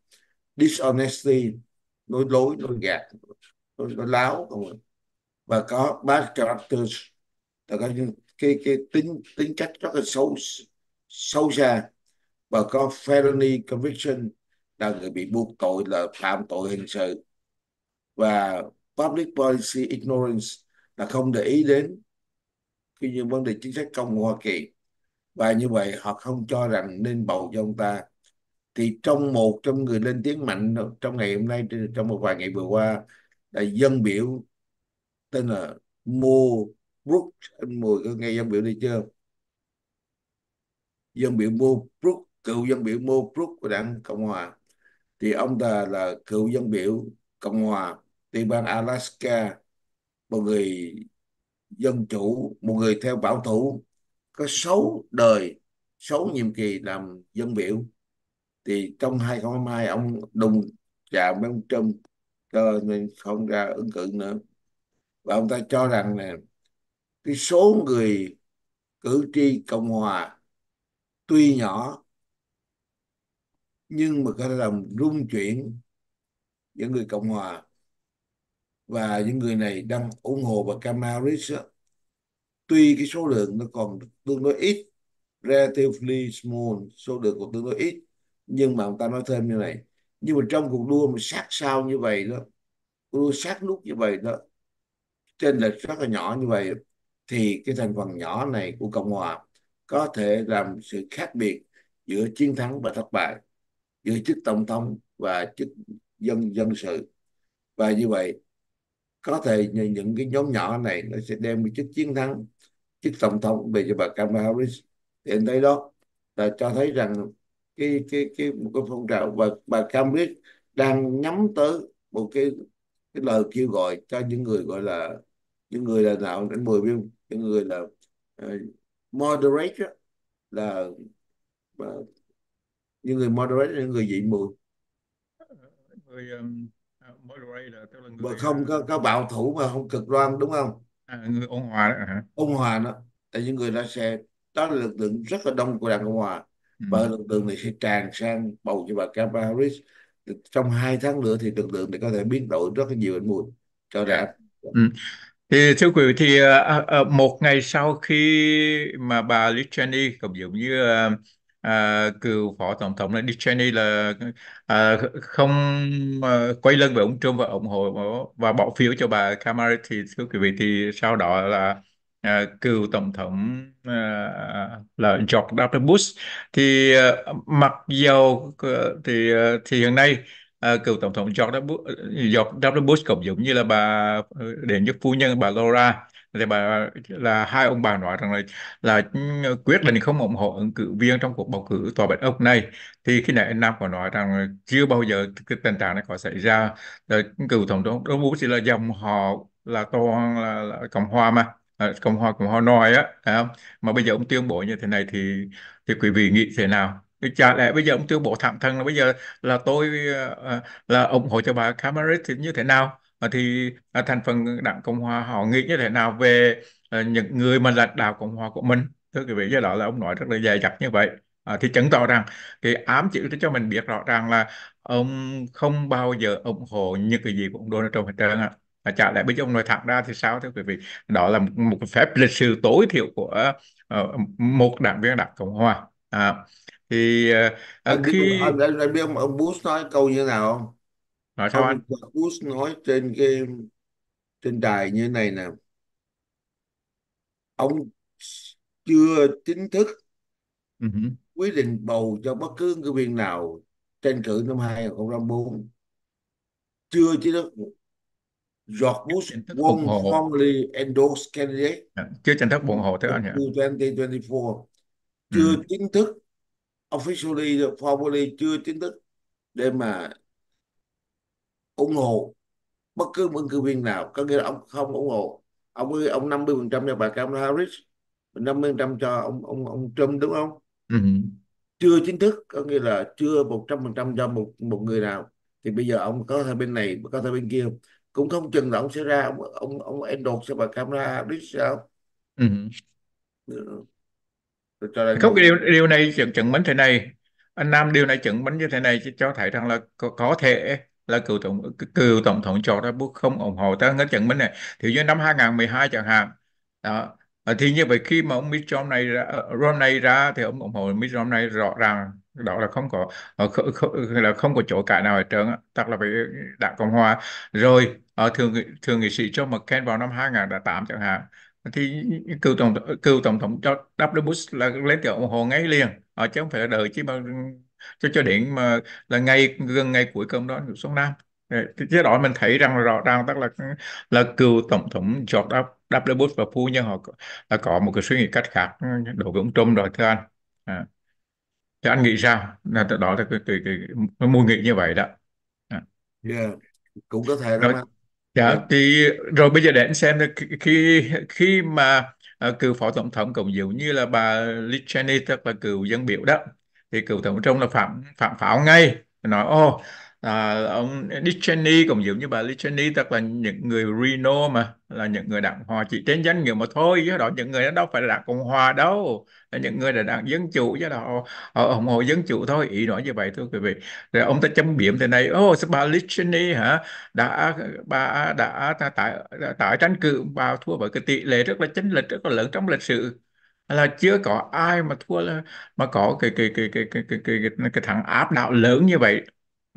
dishonesty nói lối nói gạt nói, nói láo không và có bad characters là có những cái cái tính tính cách rất là xấu sâu xa và có felony conviction là người bị buộc tội là phạm tội hình sự và public policy ignorance là không để ý đến khi như vấn đề chính sách công của Hoa Kỳ và như vậy họ không cho rằng nên bầu cho ông ta thì trong một trong người lên tiếng mạnh trong ngày hôm nay trong một vài ngày vừa qua là dân biểu tên là Mo Brooks anh Mùi có nghe dân biểu đi chưa dân biểu Mo Brook cựu dân biểu Mo Brook của đảng Cộng hòa thì ông ta là cựu dân biểu Cộng hòa tiểu bang Alaska một người dân chủ một người theo bảo thủ có sáu đời sáu nhiệm kỳ làm dân biểu thì trong 2022 ông đùng chạm với ông Trump cho nên không ra ứng cử nữa và ông ta cho rằng là cái số người cử tri cộng hòa tuy nhỏ nhưng mà có thể làm rung chuyển những người cộng hòa và những người này đang ủng hộ bà Kamala Harris tuy cái số lượng nó còn tương đối ít relatively small số lượng còn tương đối ít nhưng mà ông ta nói thêm như này nhưng mà trong cuộc đua mà sát sao như vậy đó cuộc đua sát nút như vậy đó trên lệch rất là nhỏ như vậy thì cái thành phần nhỏ này của cộng hòa có thể làm sự khác biệt giữa chiến thắng và thất bại giữa chức tổng thống và chức dân dân sự và như vậy có thể những, cái nhóm nhỏ này nó sẽ đem cái chức chiến thắng chức tổng thống về cho bà Kamala Harris thì anh đó là cho thấy rằng cái cái cái một cái phong trào và bà Kamala Harris đang nhắm tới một cái cái lời kêu gọi cho những người gọi là những người là nào đến mười viên những người là uh, moderate là những người moderate những người dị mượn người um, à, moderate là tức là người mà không có, có bạo thủ mà không cực đoan đúng không à, người ôn hòa đó hả ôn hòa đó tại những người đó sẽ đó là lực lượng rất là đông của đảng cộng hòa ừ. và lực lượng này sẽ tràn sang bầu cho bà Kamala Harris trong hai tháng nữa thì lực lượng này có thể biến đổi rất là nhiều anh mùi cho đã ừ. Thì thưa quý vị thì à, à, một ngày sau khi mà bà Liz Cheney cũng giống như à, à, cựu phó tổng thống là Dick Cheney là à, không à, quay lưng về ông Trump và ủng hộ và bỏ phiếu cho bà Kamala thì thưa quý vị thì sau đó là à, cựu tổng thống à, là George W. Bush thì à, mặc dầu thì thì hiện nay Ờ, cựu tổng thống George W. George W. Bush cũng giống như là bà ờ, đệ nhất phu nhân bà Laura thì bà là hai ông bà nói rằng là là ừ, quyết định không ủng hộ ứng cử viên trong cuộc bầu cử tòa bạch ốc này thì khi nãy anh Nam có nói rằng chưa bao giờ cái tình trạng này có xảy ra cựu tổng thống Donald Bush chỉ là dòng họ là toàn là, là cộng hòa mà à, cộng hòa cộng hòa nói á à, mà bây giờ ông tuyên bố như thế này thì thì quý vị nghĩ thế nào chả lẽ bây giờ ông tuyên bố thẳng thân là bây giờ là tôi ờ, ờ, là ủng hộ cho bà Kamala thì như thế nào ờ, thì thành phần đảng cộng hòa họ nghĩ như thế nào về những người mà lãnh đạo cộng hòa của mình thưa quý vị do đó là ông nói rất là dài dặt như vậy à, thì chứng tỏ rằng cái ám chỉ cho mình biết rõ ràng là ông không bao giờ ủng hộ những cái gì của ông Donald Trump hết trơn ạ à. chả lẽ bây giờ ông nói thẳng ra thì sao thưa quý vị đó là một, một phép lịch sử tối thiểu của uh, một đảng viên đảng cộng hòa à, thì à, à, anh biết khi anh, anh, biết ông, ông Bush nói câu như nào không nói sao anh ông Bush nói trên cái trên đài như này nè ông chưa chính thức Ừ. quyết định bầu cho bất cứ ứng cử viên nào tranh cử năm 2024 chưa chính thức George Bush chính thức ủng won't hộ formally endorse candidate chưa chính thức ủng hộ thế anh nhỉ until 2024 chưa Ừ. chính thức officially formally chưa chính thức để mà ủng hộ bất cứ ứng cử viên nào có nghĩa là ông không ủng hộ ông ông 50 phần trăm cho bà Kamala Harris 50 phần trăm cho ông ông ông Trump đúng không ừ. chưa chính thức có nghĩa là chưa 100 phần trăm cho một một người nào thì bây giờ ông có thể bên này có thể bên kia cũng không chừng là ông sẽ ra ông ông ông endorse cho bà Kamala Harris sao ừ tôi cho rằng không cái điều điều này chứng chứng minh thế này anh Nam điều này chứng minh như thế này cho thấy rằng là có, có thể là cựu tổng cựu tổng thống cho ra bước không ủng hộ ta ngất chứng minh này thì như năm 2012 chẳng hạn đó ờ, thì như vậy khi mà ông Mitt Romney ra, ờ, ờ, Romney ra thì ông ủng hộ Mitt Romney rõ ràng đó là không có không, không, là không có chỗ cãi nào ở trường tức là về đảng cộng hòa rồi ở thường thượng nghị sĩ John McCain vào năm 2008 chẳng hạn thì cựu tổng cựu tổng thống W. Bush là lấy tiếng ủng hộ ngay liền họ ờ, chứ không phải đợi chỉ mà cho cho điện mà là ngay gần ngay cuối cùng đó xuống Nam ờ, cái đó mình thấy rằng rõ ràng tức là là cựu tổng thống George W. Bush và phu nhân họ là có một cái suy nghĩ cách khác ừ, đối với ông Trump rồi thưa anh à. thì anh nghĩ sao là đó là cái, cái, cái, cái, cái mùi nghĩ như vậy đó à. yeah. cũng có thể đó, đó Dạ, dạ thì rồi bây giờ để anh xem khi khi mà à, cựu phó tổng thống cộng giống như là bà Lee Cheney tức là cựu dân biểu đó thì cựu tổng thống là phạm phạm pháo ngay nói ô à, ông Dick Cheney cũng giống như bà Dick Cheney tức là những người Reno mà là những người đảng hòa chỉ trên danh nghĩa mà thôi chứ đó những người đó đâu phải là đảng cộng hòa đâu là những người là đảng dân chủ chứ đó họ ủng hộ dân chủ thôi ý nói như vậy thôi quý vị rồi ông ta chấm biếm thế này ô oh, bà Dick Cheney hả đã bà đã tại tại tranh cử bà thua bởi cái tỷ lệ rất là chính lịch rất là lớn trong lịch sử là chưa có ai mà thua là, mà có cái cái cái cái cái cái cái, cái, cái thằng áp đạo lớn như vậy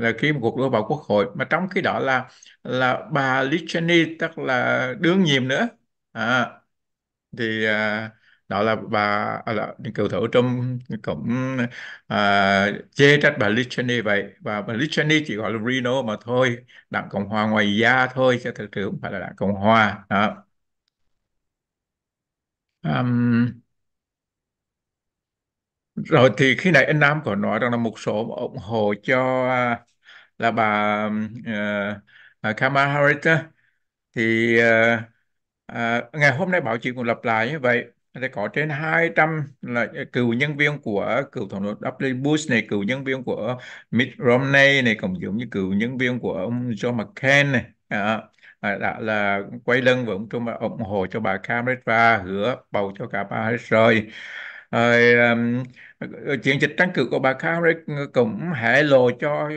là khi một cuộc đua vào quốc hội mà trong khi đó là là bà Lee Cheney tức là đương nhiệm nữa à, thì à, đó là bà à, là cựu thủ Trump cũng à, chê trách bà Lee Cheney vậy và bà Lee Cheney chỉ gọi là Reno mà thôi đảng Cộng hòa ngoài da thôi chứ thực sự không phải là đảng Cộng hòa đó. Um, rồi thì khi này anh Nam có nói rằng là một số ủng hộ cho à, là bà uh, Kamala Harris thì uh, uh, ngày hôm nay báo chí cũng lặp lại như vậy thì có trên 200 là cựu nhân viên của cựu tổng thống W. Bush này, cựu nhân viên của Mitt Romney này, cộng giống như cựu nhân viên của ông Joe McCain này, à, đã là quay lưng với ông Trump và ủng hộ cho bà Kamala và hứa bầu cho cả bà Harris rồi. rồi Ờ, chiến dịch tranh cử của bà Carrick ờ, cũng hé lộ cho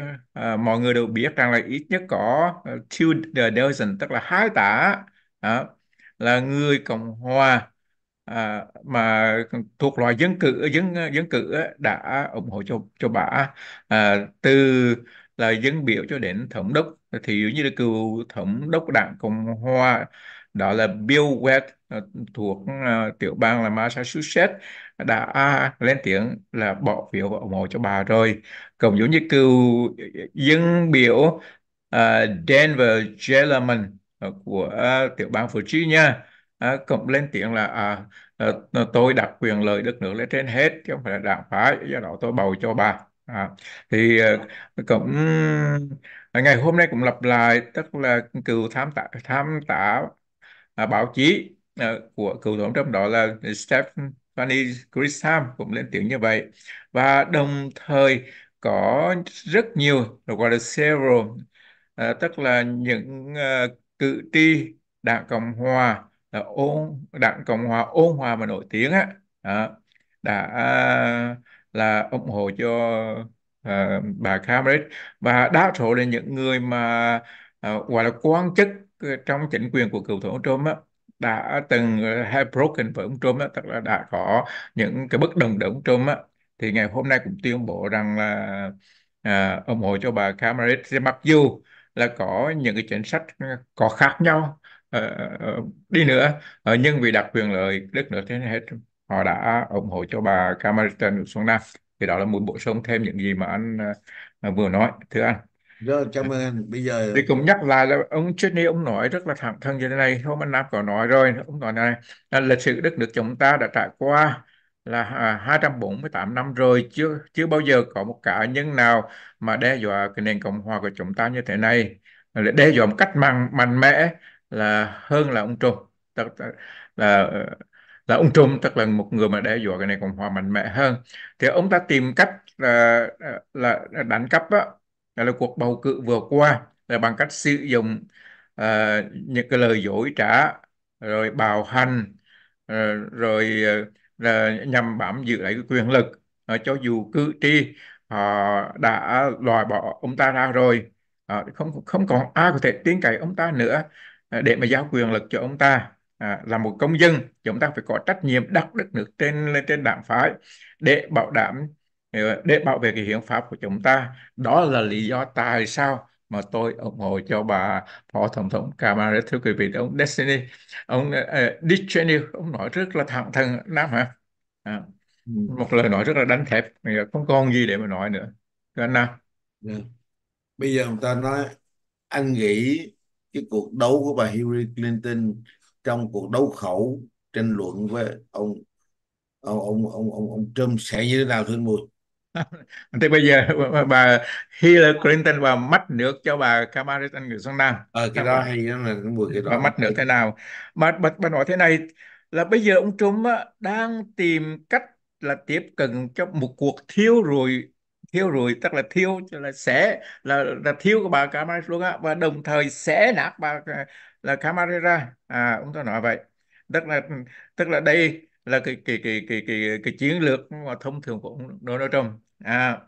uh, mọi người đều biết rằng là ít nhất có two dozen tức là hai tả uh, là người cộng hòa à, mà thuộc loại dân cử dân dân cử đã ủng hộ cho cho bà à, từ là dân biểu cho đến thống đốc thì dụ như là cựu thống đốc đảng cộng hòa đó là Bill Weld thuộc uh, tiểu bang là Massachusetts đã à, lên tiếng là bỏ phiếu và ủng hộ cho bà rồi cũng giống như cựu dân biểu uh, Denver Gilliam của uh, tiểu bang Virginia uh, cũng lên tiếng là uh, tôi đặt quyền lợi đất nước lên trên hết chứ không phải là đảng phái do đó tôi bầu cho bà À, thì cũng ngày hôm nay cũng lặp lại tức là cựu tham tả tham tả à, báo chí à, của cựu tổng thống đó là Stephen Fanny Grisham cũng lên tiếng như vậy và đồng thời có rất nhiều gọi là several uh, tức là những uh, à, cử tri đảng cộng hòa là ôn đảng cộng hòa ôn hòa mà nổi tiếng á à, đã à, là ủng hộ cho à, bà Cambridge và đa số là những người mà à, gọi là quan chức trong chính quyền của cựu thủ thống Trump á đã từng ờ, broken với ông Trump á, tức là đã có những cái bất đồng với ông Trump á, thì ngày hôm nay cũng tuyên bố rằng là à, ủng hộ cho bà Kamala Harris mặc dù là có những cái chính sách ờ, có khác nhau uh, đi nữa uh, nhưng vì đặc quyền lợi đất nước thế hết họ đã ủng hộ cho bà Kamala Harris xuống Nam thì đó là một bổ sung thêm những gì mà anh uh, vừa nói thưa anh rồi cảm ơn bây giờ thì cũng nhắc lại là ông Cheney ông nói rất là thẳng thắn như thế này hôm anh Nam có nói rồi ông nói này là lịch sử đất nước chúng ta đã trải qua là 248 à, năm rồi chưa chưa bao giờ có một cá nhân nào mà đe dọa cái nền cộng hòa của chúng ta như thế này để đe dọa một cách mạnh mạnh mẽ là hơn là ông Trump tức là là ông Trump tức là một người mà đe dọa cái nền cộng hòa mạnh mẽ hơn thì ông ta tìm cách là, à, là đánh cắp á, là cuộc bầu cử vừa qua là bằng cách sử dụng uh, những cái lời dối trá rồi bào hành uh, rồi uh, nhằm bám giữ lại cái quyền lực uh, cho dù cử tri họ uh, đã loại bỏ ông ta ra rồi uh, không không còn ai có thể tiến cậy ông ta nữa uh, để mà giao quyền lực cho ông ta à, là một công dân chúng ta phải có trách nhiệm đặt đất nước trên lên trên đảng phái để bảo đảm để bảo vệ cái hiến pháp của chúng ta đó là lý do tại sao mà tôi ủng hộ cho bà phó tổng thống Kamala thưa quý vị ông Destiny ông uh, Dick Cheney ông nói rất là thẳng thừng nam hả à, ừ. một lời nói rất là đánh thép không còn gì để mà nói nữa thưa anh nam dạ. bây giờ người ta nói anh nghĩ cái cuộc đấu của bà Hillary Clinton trong cuộc đấu khẩu tranh luận với ông ông ông ông ông, ông Trump sẽ như thế nào thưa anh Bùi Thì bây giờ bà Hillary Clinton và mất nước cho bà Kamala Harris người sang Nam. Ờ, cái đó hay lắm là cái buổi cái đó. Bà mất nước thế nào? Bà, bà, bà nói thế này là bây giờ ông Trump đang tìm cách là tiếp cận cho một cuộc thiêu rụi thiêu rụi tức là thiêu là sẽ là, là thiêu của bà Kamala luôn á và đồng thời sẽ nạt bà là Kamala ra à ông ta nói vậy tức là tức là đây là cái cái cái cái cái cái chiến lược mà thông thường của ông Donald Trump à,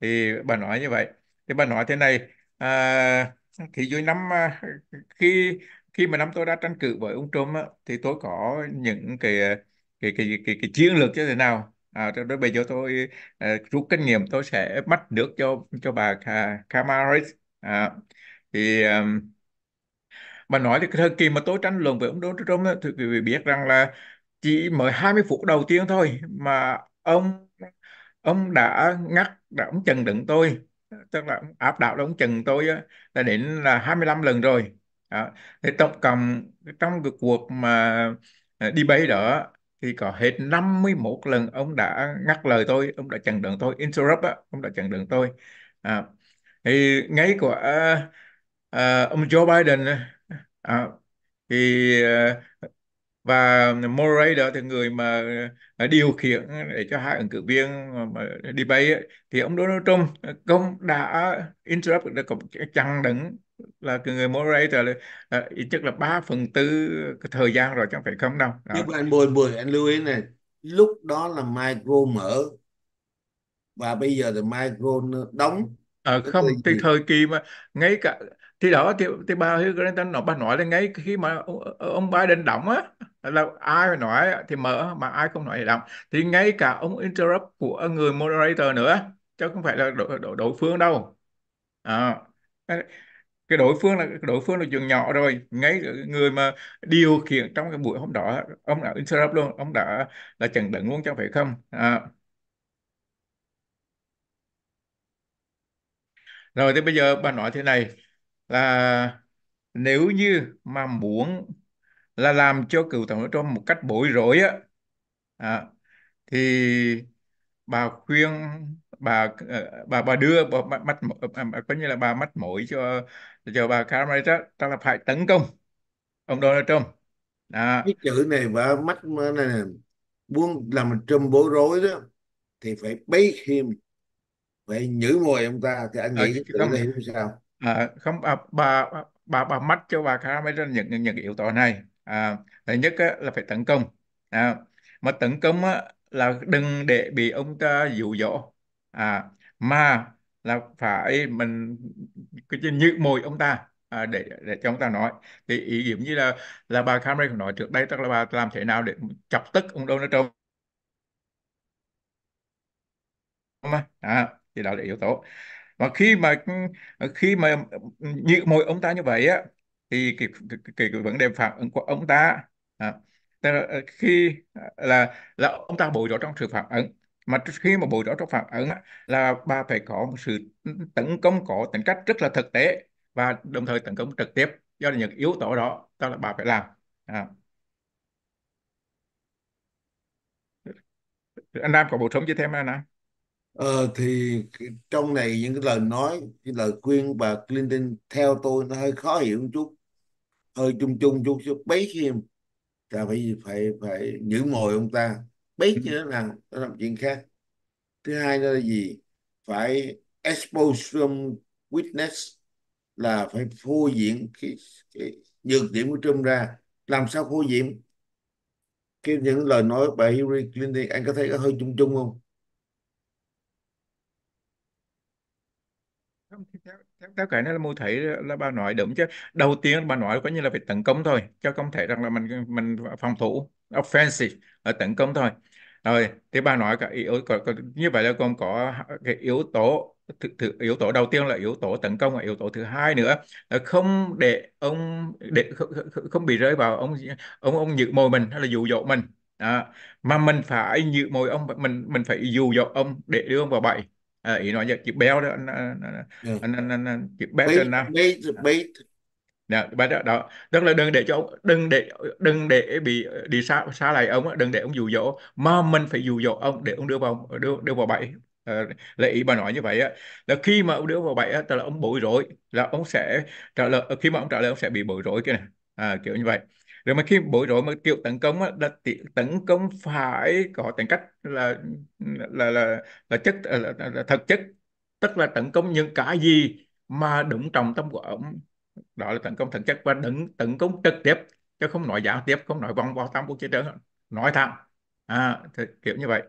thì bà nói như vậy thì bà nói thế này à, thì dưới năm à, khi khi mà năm tôi đã tranh cử với ông Trump á, thì tôi có những cái cái cái cái, cái chiến lược như thế nào à, rồi bây giờ tôi à, rút kinh nghiệm tôi sẽ bắt nước cho cho bà Kamala Harris à, thì um, bà nói thì thời kỳ mà tôi tranh luận với ông Donald Trump đó, thì quý vị biết rằng là chỉ mới 20 phút đầu tiên thôi mà ông ông đã ngắt đã ông chừng đựng tôi tức là áp đảo ông chừng tôi á, là đến là 25 lần rồi đó. thì tổng cộng trong cái cuộc mà à, đi bay đó thì có hết 51 lần ông đã ngắt lời tôi ông đã chặn đường tôi interrupt á, ông đã chặn đường tôi à, thì ngay của à, à, ông Joe Biden à, thì à, và moderator thì người mà à, điều khiển để cho hai ứng cử viên mà đi bay ấy, thì ông Donald Trump à, công đã interrupt được cũng chặn đứng là người moderator à, là, ít nhất là 3 phần tư thời gian rồi chẳng phải không đâu. Đó. Nhưng mà anh Bùi Bùi anh lưu ý này, lúc đó là micro mở và bây giờ thì micro đóng. À, không, cái thời kỳ mà ngay cả thì đó thì, thì bà Hillary Clinton nó bà nói lên ngay khi mà ông Biden đóng á là ai nói thì mở mà ai không nói thì đóng thì ngay cả ông interrupt của người moderator nữa chứ không phải là đối, đối, đối phương đâu à, cái đối phương là đối phương là chuyện nhỏ rồi ngay người mà điều khiển trong cái buổi hôm đó ông đã interrupt luôn ông đã là chẩn đẩn luôn chẳng phải không à. rồi thì bây giờ bà nói thế này là nếu như mà muốn là làm cho cựu tổng thống Trump một cách bối rối á à, thì bà khuyên bà ờ, bà bà đưa bà mắt ờ, à, coi như là bà mắt mũi cho cho bà Kamala đó, tức là phải tấn công ông Donald Trump đó. cái chữ này và mắt này, này muốn làm Trump bối rối đó thì phải bấy khiêm phải nhử mồi ông ta thì anh nghĩ à, cái chữ này không sao À, không à, bà bà bà mắt cho bà camera những những, những yếu tố này à, thứ nhất á, là phải tấn công à, mà tấn công á, là đừng để bị ông ta dụ dỗ à, mà là phải mình cái như mồi ông ta à, để để cho ông ta nói thì ý điểm như là là bà camera nói trước đây tức là bà làm thế nào để chọc tức ông Donald Trump à, thì đó là yếu tố và khi mà khi mà nhịu môi ông ta như vậy á thì cái, cái, cái, cái vấn đề phản ứng của ông ta à, ờ, khi là là ông ta bồi rõ trong sự phản ứng mà khi mà bồi rõ trong phản ứng là bà phải có một sự tấn công có tính cách rất là thực tế và đồng thời tấn công trực tiếp do là những yếu tố đó đó là bà phải làm à. anh Nam có bổ sung gì thêm không anh Nam? Ờ, thì trong này những cái lời nói, những lời khuyên bà Clinton theo tôi nó hơi khó hiểu một chút, hơi chung chung chút chút bấy khiêm, Ta phải phải phải nhử mồi ông ta, bấy như thế nào, nó làm chuyện khác. Thứ hai đó là gì? Phải expose from witness là phải phô diễn cái, cái nhược điểm của Trump ra. Làm sao phô diễn? Cái những lời nói bà Hillary Clinton, anh có thấy có hơi chung chung không? tất cả nó là mưu thị là bà nội đúng chứ đầu tiên bà nội có như là phải tấn công thôi cho không thể rằng là mình mình phòng thủ offensive ở tấn công thôi rồi thì bà nói cả yếu có, có, như vậy là còn có cái yếu tố th, th, yếu tố đầu tiên là yếu tố tấn công và yếu tố thứ hai nữa là không để ông để không, không bị rơi vào ông ông ông nhự mồi mình hay là dụ dỗ mình à, mà mình phải nhự mồi ông mình mình phải dụ dỗ ông để đưa ông vào bẫy à, ý nói chữ béo đó anh anh anh anh, ừ. anh, anh, anh chữ béo trên nào dạ, đó, đó, đó rất là đừng để cho ông đừng để đừng để bị đi xa xa lại ông đừng để ông dụ dỗ mà mình phải dụ dỗ ông để ông đưa vào đưa đưa vào bẫy ờ, là ý bà nói như vậy á là khi mà ông đưa vào bẫy á tức là ông bối rối là ông sẽ trả lời khi mà ông trả lời ông sẽ bị bối rối cái này à, kiểu như vậy rồi mà khi bối rối mà kiểu tấn công á là tấn công phải có tính cách là là là là chất là, là, là thật chất tức là tấn công những cái gì mà đụng trọng tâm của ông đó là tấn công thực chất và đừng tấn công trực tiếp chứ không nói giả tiếp không nói vòng vào tâm của chiến trường nói thẳng à kiểu như vậy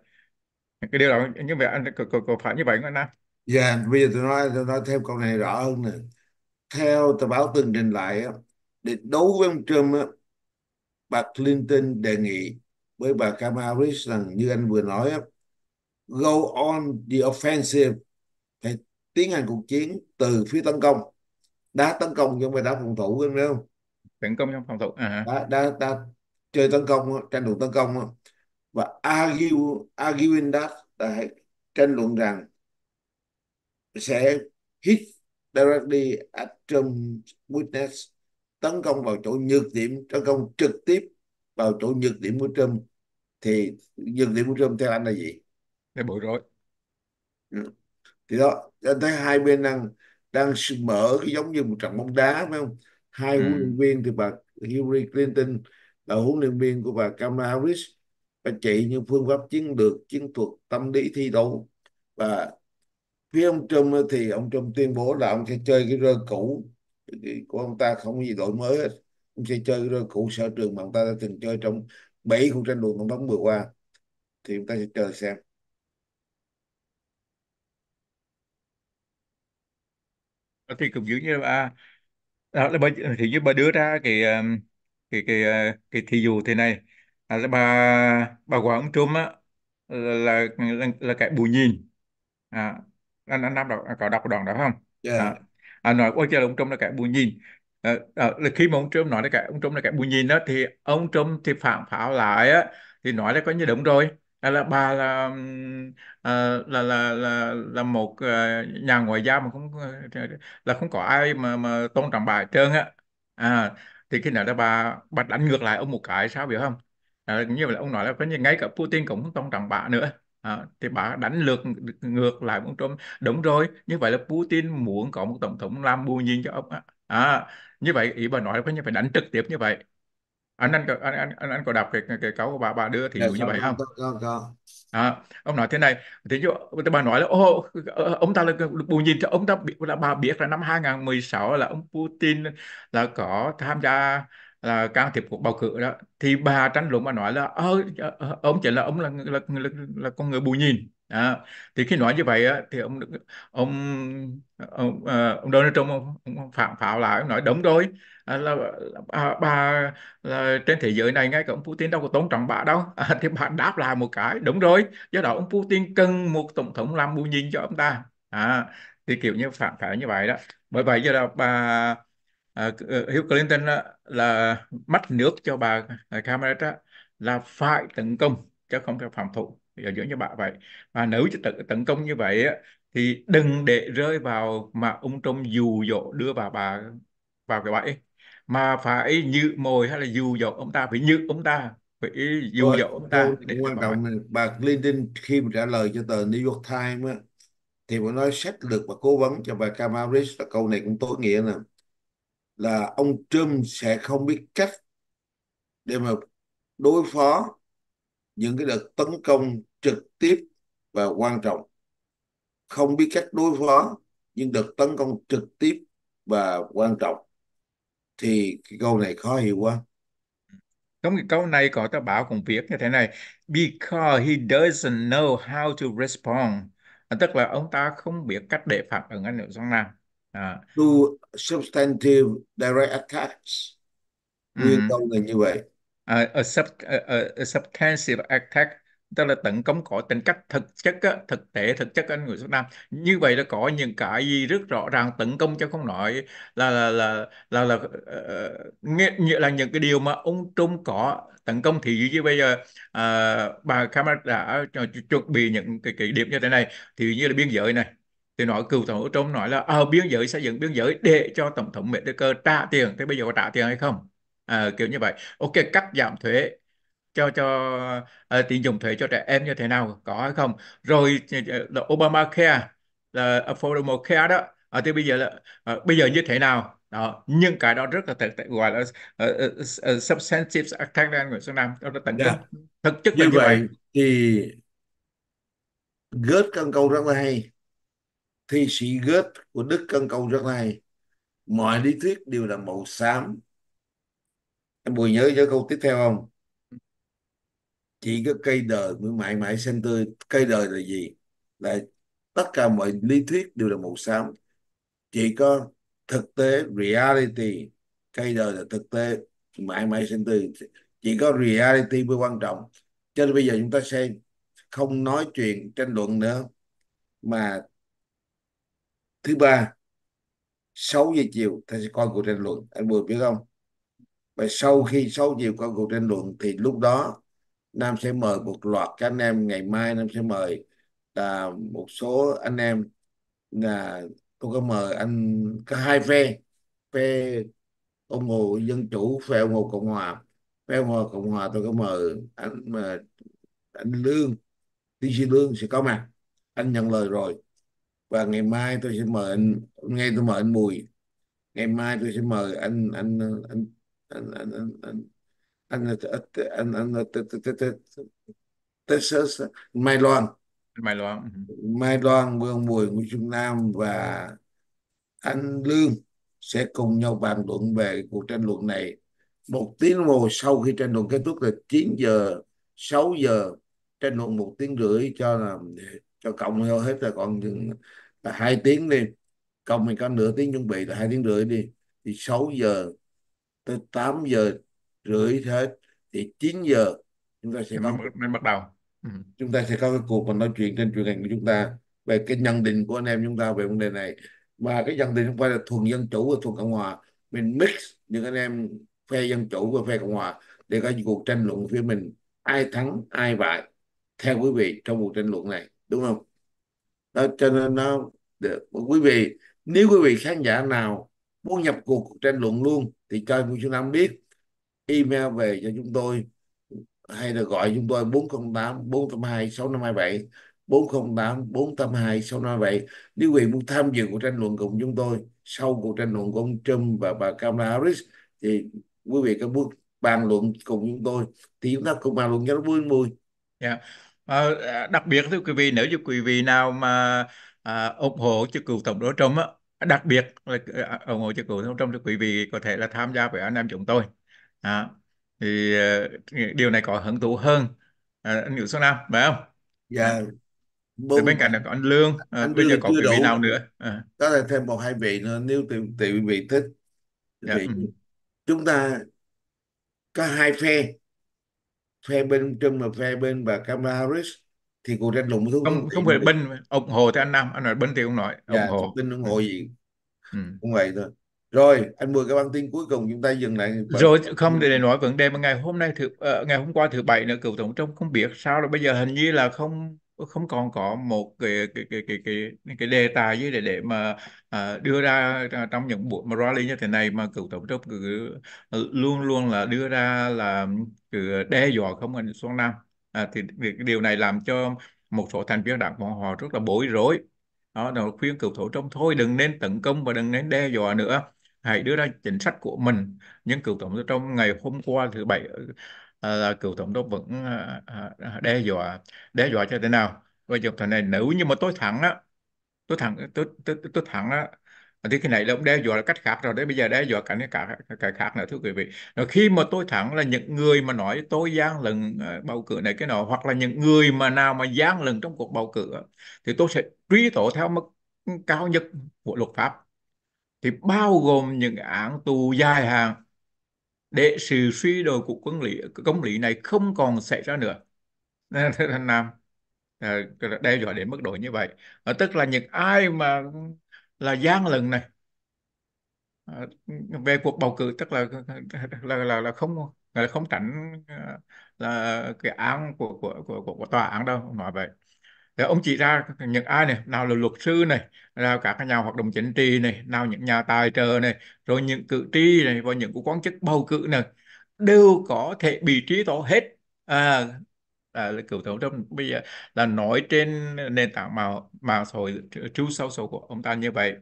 cái điều đó như vậy anh có, có, có phải như vậy không anh dạ bây giờ tôi nói tôi nói thêm câu này rõ hơn nè theo tờ báo từng trình lại để đấu với ông Trump bà Clinton đề nghị với bà Kamala Harris rằng như anh vừa nói go on the offensive phải tiến hành cuộc chiến từ phía tấn công đá tấn công nhưng mà phải đá phòng thủ đúng không tấn công trong phòng thủ à. đá, đá, đá chơi tấn công tranh luận tấn công và argue arguing that là tranh luận rằng sẽ hit directly at Trump's weakness tấn công vào chỗ nhược điểm tấn công trực tiếp vào chỗ nhược điểm của Trump thì nhược điểm của Trump theo anh là gì là bộ rối ừ. thì đó anh thấy hai bên đang đang mở cái giống như một trận bóng đá phải không hai ừ. huấn luyện ừ. viên thì bà Hillary Clinton là huấn luyện viên của bà Kamala Harris và chị những phương pháp chiến lược chiến thuật tâm lý thi đấu và phía ông Trump thì ông Trump tuyên bố là ông sẽ chơi cái rơ cũ của ông ta không có gì đổi mới hết ông sẽ chơi rồi cụ sở trường mà ông ta đã từng chơi trong bảy cuộc tranh luận tổng thống vừa qua thì chúng ta sẽ chờ xem ờ, thì cũng giống như à, à bà, thì như bà đưa ra cái cái cái ờ, cái thí dụ thế này à, là bà bà của ông Trump á là là, là cái bù nhìn à anh anh đọc có đọc đoạn đó không yeah. Dạ. à, à, nói qua giờ ông Trump là kẻ bù nhìn à, à, là khi mà ông Trump nói là kẻ ông Trump là kẻ bù nhìn đó thì ông Trump thì phản pháo lại á thì nói là có như đúng rồi à, là bà là, à, là là là là một nhà ngoại giao mà không là không có ai mà mà tôn trọng bà trơn á à, thì khi nào đó bà bà đánh ngược lại ông một cái sao biết không à, như vậy là ông nói là có như ngay cả Putin cũng không tôn trọng bà nữa À, thì bà đánh lược ngược lại ông Trump đúng rồi như vậy là Putin muốn có một tổng thống làm bù nhìn cho ông à, như vậy ý bà nói là phải đánh trực tiếp như vậy anh anh anh anh, anh, anh có đọc cái cái cáo của bà bà đưa thì dạ, dụ như vậy không à, ông nói thế này thì dụ bà nói là ô ờ, ông ta là bù nhìn cho ông ta là bà biết là năm 2016 là ông Putin là có tham gia là can thiệp cuộc bầu cử đó thì bà tranh luận bà nói là ờ, ờ, ờ ông chỉ là ông là là, là, là con người bù nhìn à, thì khi nói như vậy á, thì ông ông ông, ờ, ông Donald Trump ông, ông phạm pháo lại ông nói đúng rồi à, là, à, bà là, trên thế giới này ngay cả ông Putin đâu có tôn trọng bà đâu à, thì bà đáp lại một cái đúng rồi do đó ông Putin cần một tổng thống làm bù nhìn cho ông ta à, thì kiểu như phạm pháo như vậy đó bởi vậy do đó bà à, ờ, Hillary Clinton là, là bắt nước cho bà ờ, Kamala đó, là phải tấn công chứ không phải phòng thủ giả dụ cho bà vậy và nếu tấn tấn công như vậy thì đừng để rơi vào mà ông Trump dù dỗ đưa bà bà vào cái bẫy mà phải như mồi hay là dù dỗ ông ta phải như ông ta phải dù dỗ ông ta để quan trọng là bà Clinton khi mà trả lời cho tờ New York Times thì bà nói sách lược và cố vấn cho bà Kamala Harris câu này cũng tối nghĩa nè là ông Trump sẽ không biết cách để mà đối phó những cái đợt tấn công trực tiếp và quan trọng không biết cách đối phó những đợt tấn công trực tiếp và quan trọng thì cái câu này khó hiểu quá trong cái câu này có tờ báo cũng viết như thế này because he doesn't know how to respond tức là ông ta không biết cách để phản ứng anh nội dung nào à. to substantive direct attacks ừ. nguyên ừ. như vậy a, à, a, sub, a, a substantive attack tức là tấn công có tính cách thực chất á, thực tế thực chất anh người Việt Nam như vậy là có những cái gì rất rõ ràng tấn công cho không nói là là là là là ờ, nghĩa uh, là những cái điều mà ông Trung có tấn công thì như bây giờ uh, bà Kamala đã à, chuẩn bị những cái, cái điểm như thế này thì như là biên giới này thì nói cựu tổng thống Trump nói là ở biên giới xây dựng biên giới để cho tổng thống Mỹ cơ trả tiền thế bây giờ có trả tiền hay không à, kiểu như vậy ok cắt giảm thuế cho cho uh, tiền dùng thuế cho trẻ em như thế nào có hay không rồi là Obamacare là Affordable Care đó à, thì bây giờ là à, bây giờ như thế nào đó nhưng cái đó rất là thực gọi là uh, uh, uh, substantive attack đang Nguyễn Xuân Nam đó là tận yeah. thực chất như, như vậy, vậy thì Gớt có câu rất là hay thi sĩ Goethe của Đức cân câu rất hay mọi lý thuyết đều là màu xám em bùi nhớ nhớ câu tiếp theo không chỉ có cây đời mới mãi mãi xanh tươi cây đời là gì là tất cả mọi lý thuyết đều là màu xám chỉ có thực tế reality cây đời là thực tế mãi mãi xanh tươi chỉ có reality mới quan trọng cho nên bây giờ chúng ta xem không nói chuyện tranh luận nữa mà thứ ba 6 giờ chiều ta sẽ coi cuộc tranh luận anh Bùi biết không và sau khi 6 giờ chiều coi cuộc tranh luận thì lúc đó Nam sẽ mời một loạt các anh em ngày mai Nam sẽ mời là một số anh em là tôi có mời anh có hai phe phe ủng hộ dân chủ phe ủng hộ cộng hòa phe ủng hộ cộng hòa tôi có mời anh mà anh lương tiến sĩ lương sẽ có mặt anh nhận lời rồi và ngày mai tôi sẽ mời anh ngay tôi mời anh Bùi ngày mai tôi sẽ mời anh anh anh anh anh anh anh anh anh anh anh anh anh Mai Loan Mai Loan Vương Bùi Nguyễn Trung Nam và anh Lương sẽ cùng nhau bàn luận về cuộc tranh luận này một tiếng đồng hồ sau khi tranh luận kết thúc là 9 giờ 6 giờ tranh luận một tiếng rưỡi cho là cho cộng thôi hết là còn chừng là hai tiếng đi cộng mình có nửa tiếng chuẩn bị là hai tiếng rưỡi đi thì 6 giờ tới 8 giờ rưỡi hết thì 9 giờ chúng ta sẽ có nên bắt đầu ừ. chúng ta sẽ có cái cuộc mà nói chuyện trên truyền hình của chúng ta về cái nhận định của anh em chúng ta về vấn đề này mà cái nhận định không phải là thuần dân chủ và thuần cộng hòa mình mix những anh em phe dân chủ và phe cộng hòa để có cuộc tranh luận phía mình ai thắng ai bại theo quý vị trong cuộc tranh luận này đúng không đó, cho nên nó quý vị nếu quý vị khán giả nào muốn nhập cuộc tranh luận luôn thì cho Nguyễn Xuân Nam biết email về cho chúng tôi hay là gọi chúng tôi 408 482 6527 408 482 6527 nếu quý vị muốn tham dự cuộc tranh luận cùng chúng tôi sau cuộc tranh luận của ông Trump và bà Kamala Harris thì quý vị có bước bàn luận cùng chúng tôi thì chúng ta cùng bàn luận cho nó vui vui. Yeah. Dạ. Ờ, à, đặc biệt thưa quý vị nếu như quý vị nào mà à, ủng hộ cho cựu tổng thống Trump á, đặc biệt là à, ủng hộ cho cựu tổng Trump thì quý vị có thể là tham gia với anh em chúng tôi à, thì điều này có hứng thú hơn à, anh Nguyễn Xuân Nam phải không dạ yeah. Dạ. Bông, bên cạnh là có anh Lương à, anh bây Lương giờ có quý vị nào nữa à. có thể thêm một hai vị nữa nếu tùy tùy vị thích dạ. vị. chúng ta có hai phe phe bên Trump mà phe bên bà Kamala Harris thì cuộc tranh luận không không, không phải bên ủng hộ thì anh Nam anh nói bên thì ông nói ủng dạ, hộ bên ủng hộ gì ừ. cũng vậy thôi rồi anh mười cái bản tin cuối cùng chúng ta dừng lại rồi không để nói vấn đề mà ngày hôm nay thứ uh, ngày hôm qua thứ bảy nữa cựu tổng thống không biết sao rồi bây giờ hình như là không không còn có một cái cái cái cái cái, cái đề tài gì để để mà à, đưa ra trong những buổi mà rally như thế này mà cựu tổng thống cứ ừ, luôn luôn là đưa ra là cứ đe dọa không anh Xuân Nam à, thì điều này làm cho một số thành viên đảng bọn họ rất là bối rối đó là khuyên cựu tổng thống thôi đừng nên tấn công và đừng nên đe dọa nữa hãy đưa ra chính sách của mình nhưng cựu tổng thống trong ngày hôm qua thứ bảy à, cựu tổng đốc vẫn ờ, đe dọa đe dọa cho thế nào bây giờ thời này nếu như mà tôi thẳng á tôi thẳng tôi tôi, tôi, thẳng á thì cái này là ông đe dọa là cách khác rồi đấy bây giờ đe dọa cả cả cái khác nữa thưa quý vị rồi khi mà tôi thẳng là những người mà nói tôi gian lần bầu cử này cái nọ hoặc là những người mà nào mà gian lần trong cuộc bầu cử thì tôi sẽ truy tố theo mức cao nhất của luật pháp thì bao gồm những án tù dài hạn để sự suy đồi của công lý công lý này không còn xảy ra nữa nam à, đe dọa đến mức độ như vậy à, tức là những ai mà là gian lận này à, về cuộc bầu cử tức là là là, là không là không tránh à, là cái án của của của, của tòa án đâu nói vậy thì dạ, ông chỉ ra những ai này nào là luật sư này nào các nhà hoạt động chính trị này nào những nhà tài trợ này rồi những cử tri này và những quan chức bầu cử này đều có thể bị trí tố hết à, à là cựu tổng thống bây giờ là nói trên nền tảng mà mà rồi sâu sâu của ông ta như vậy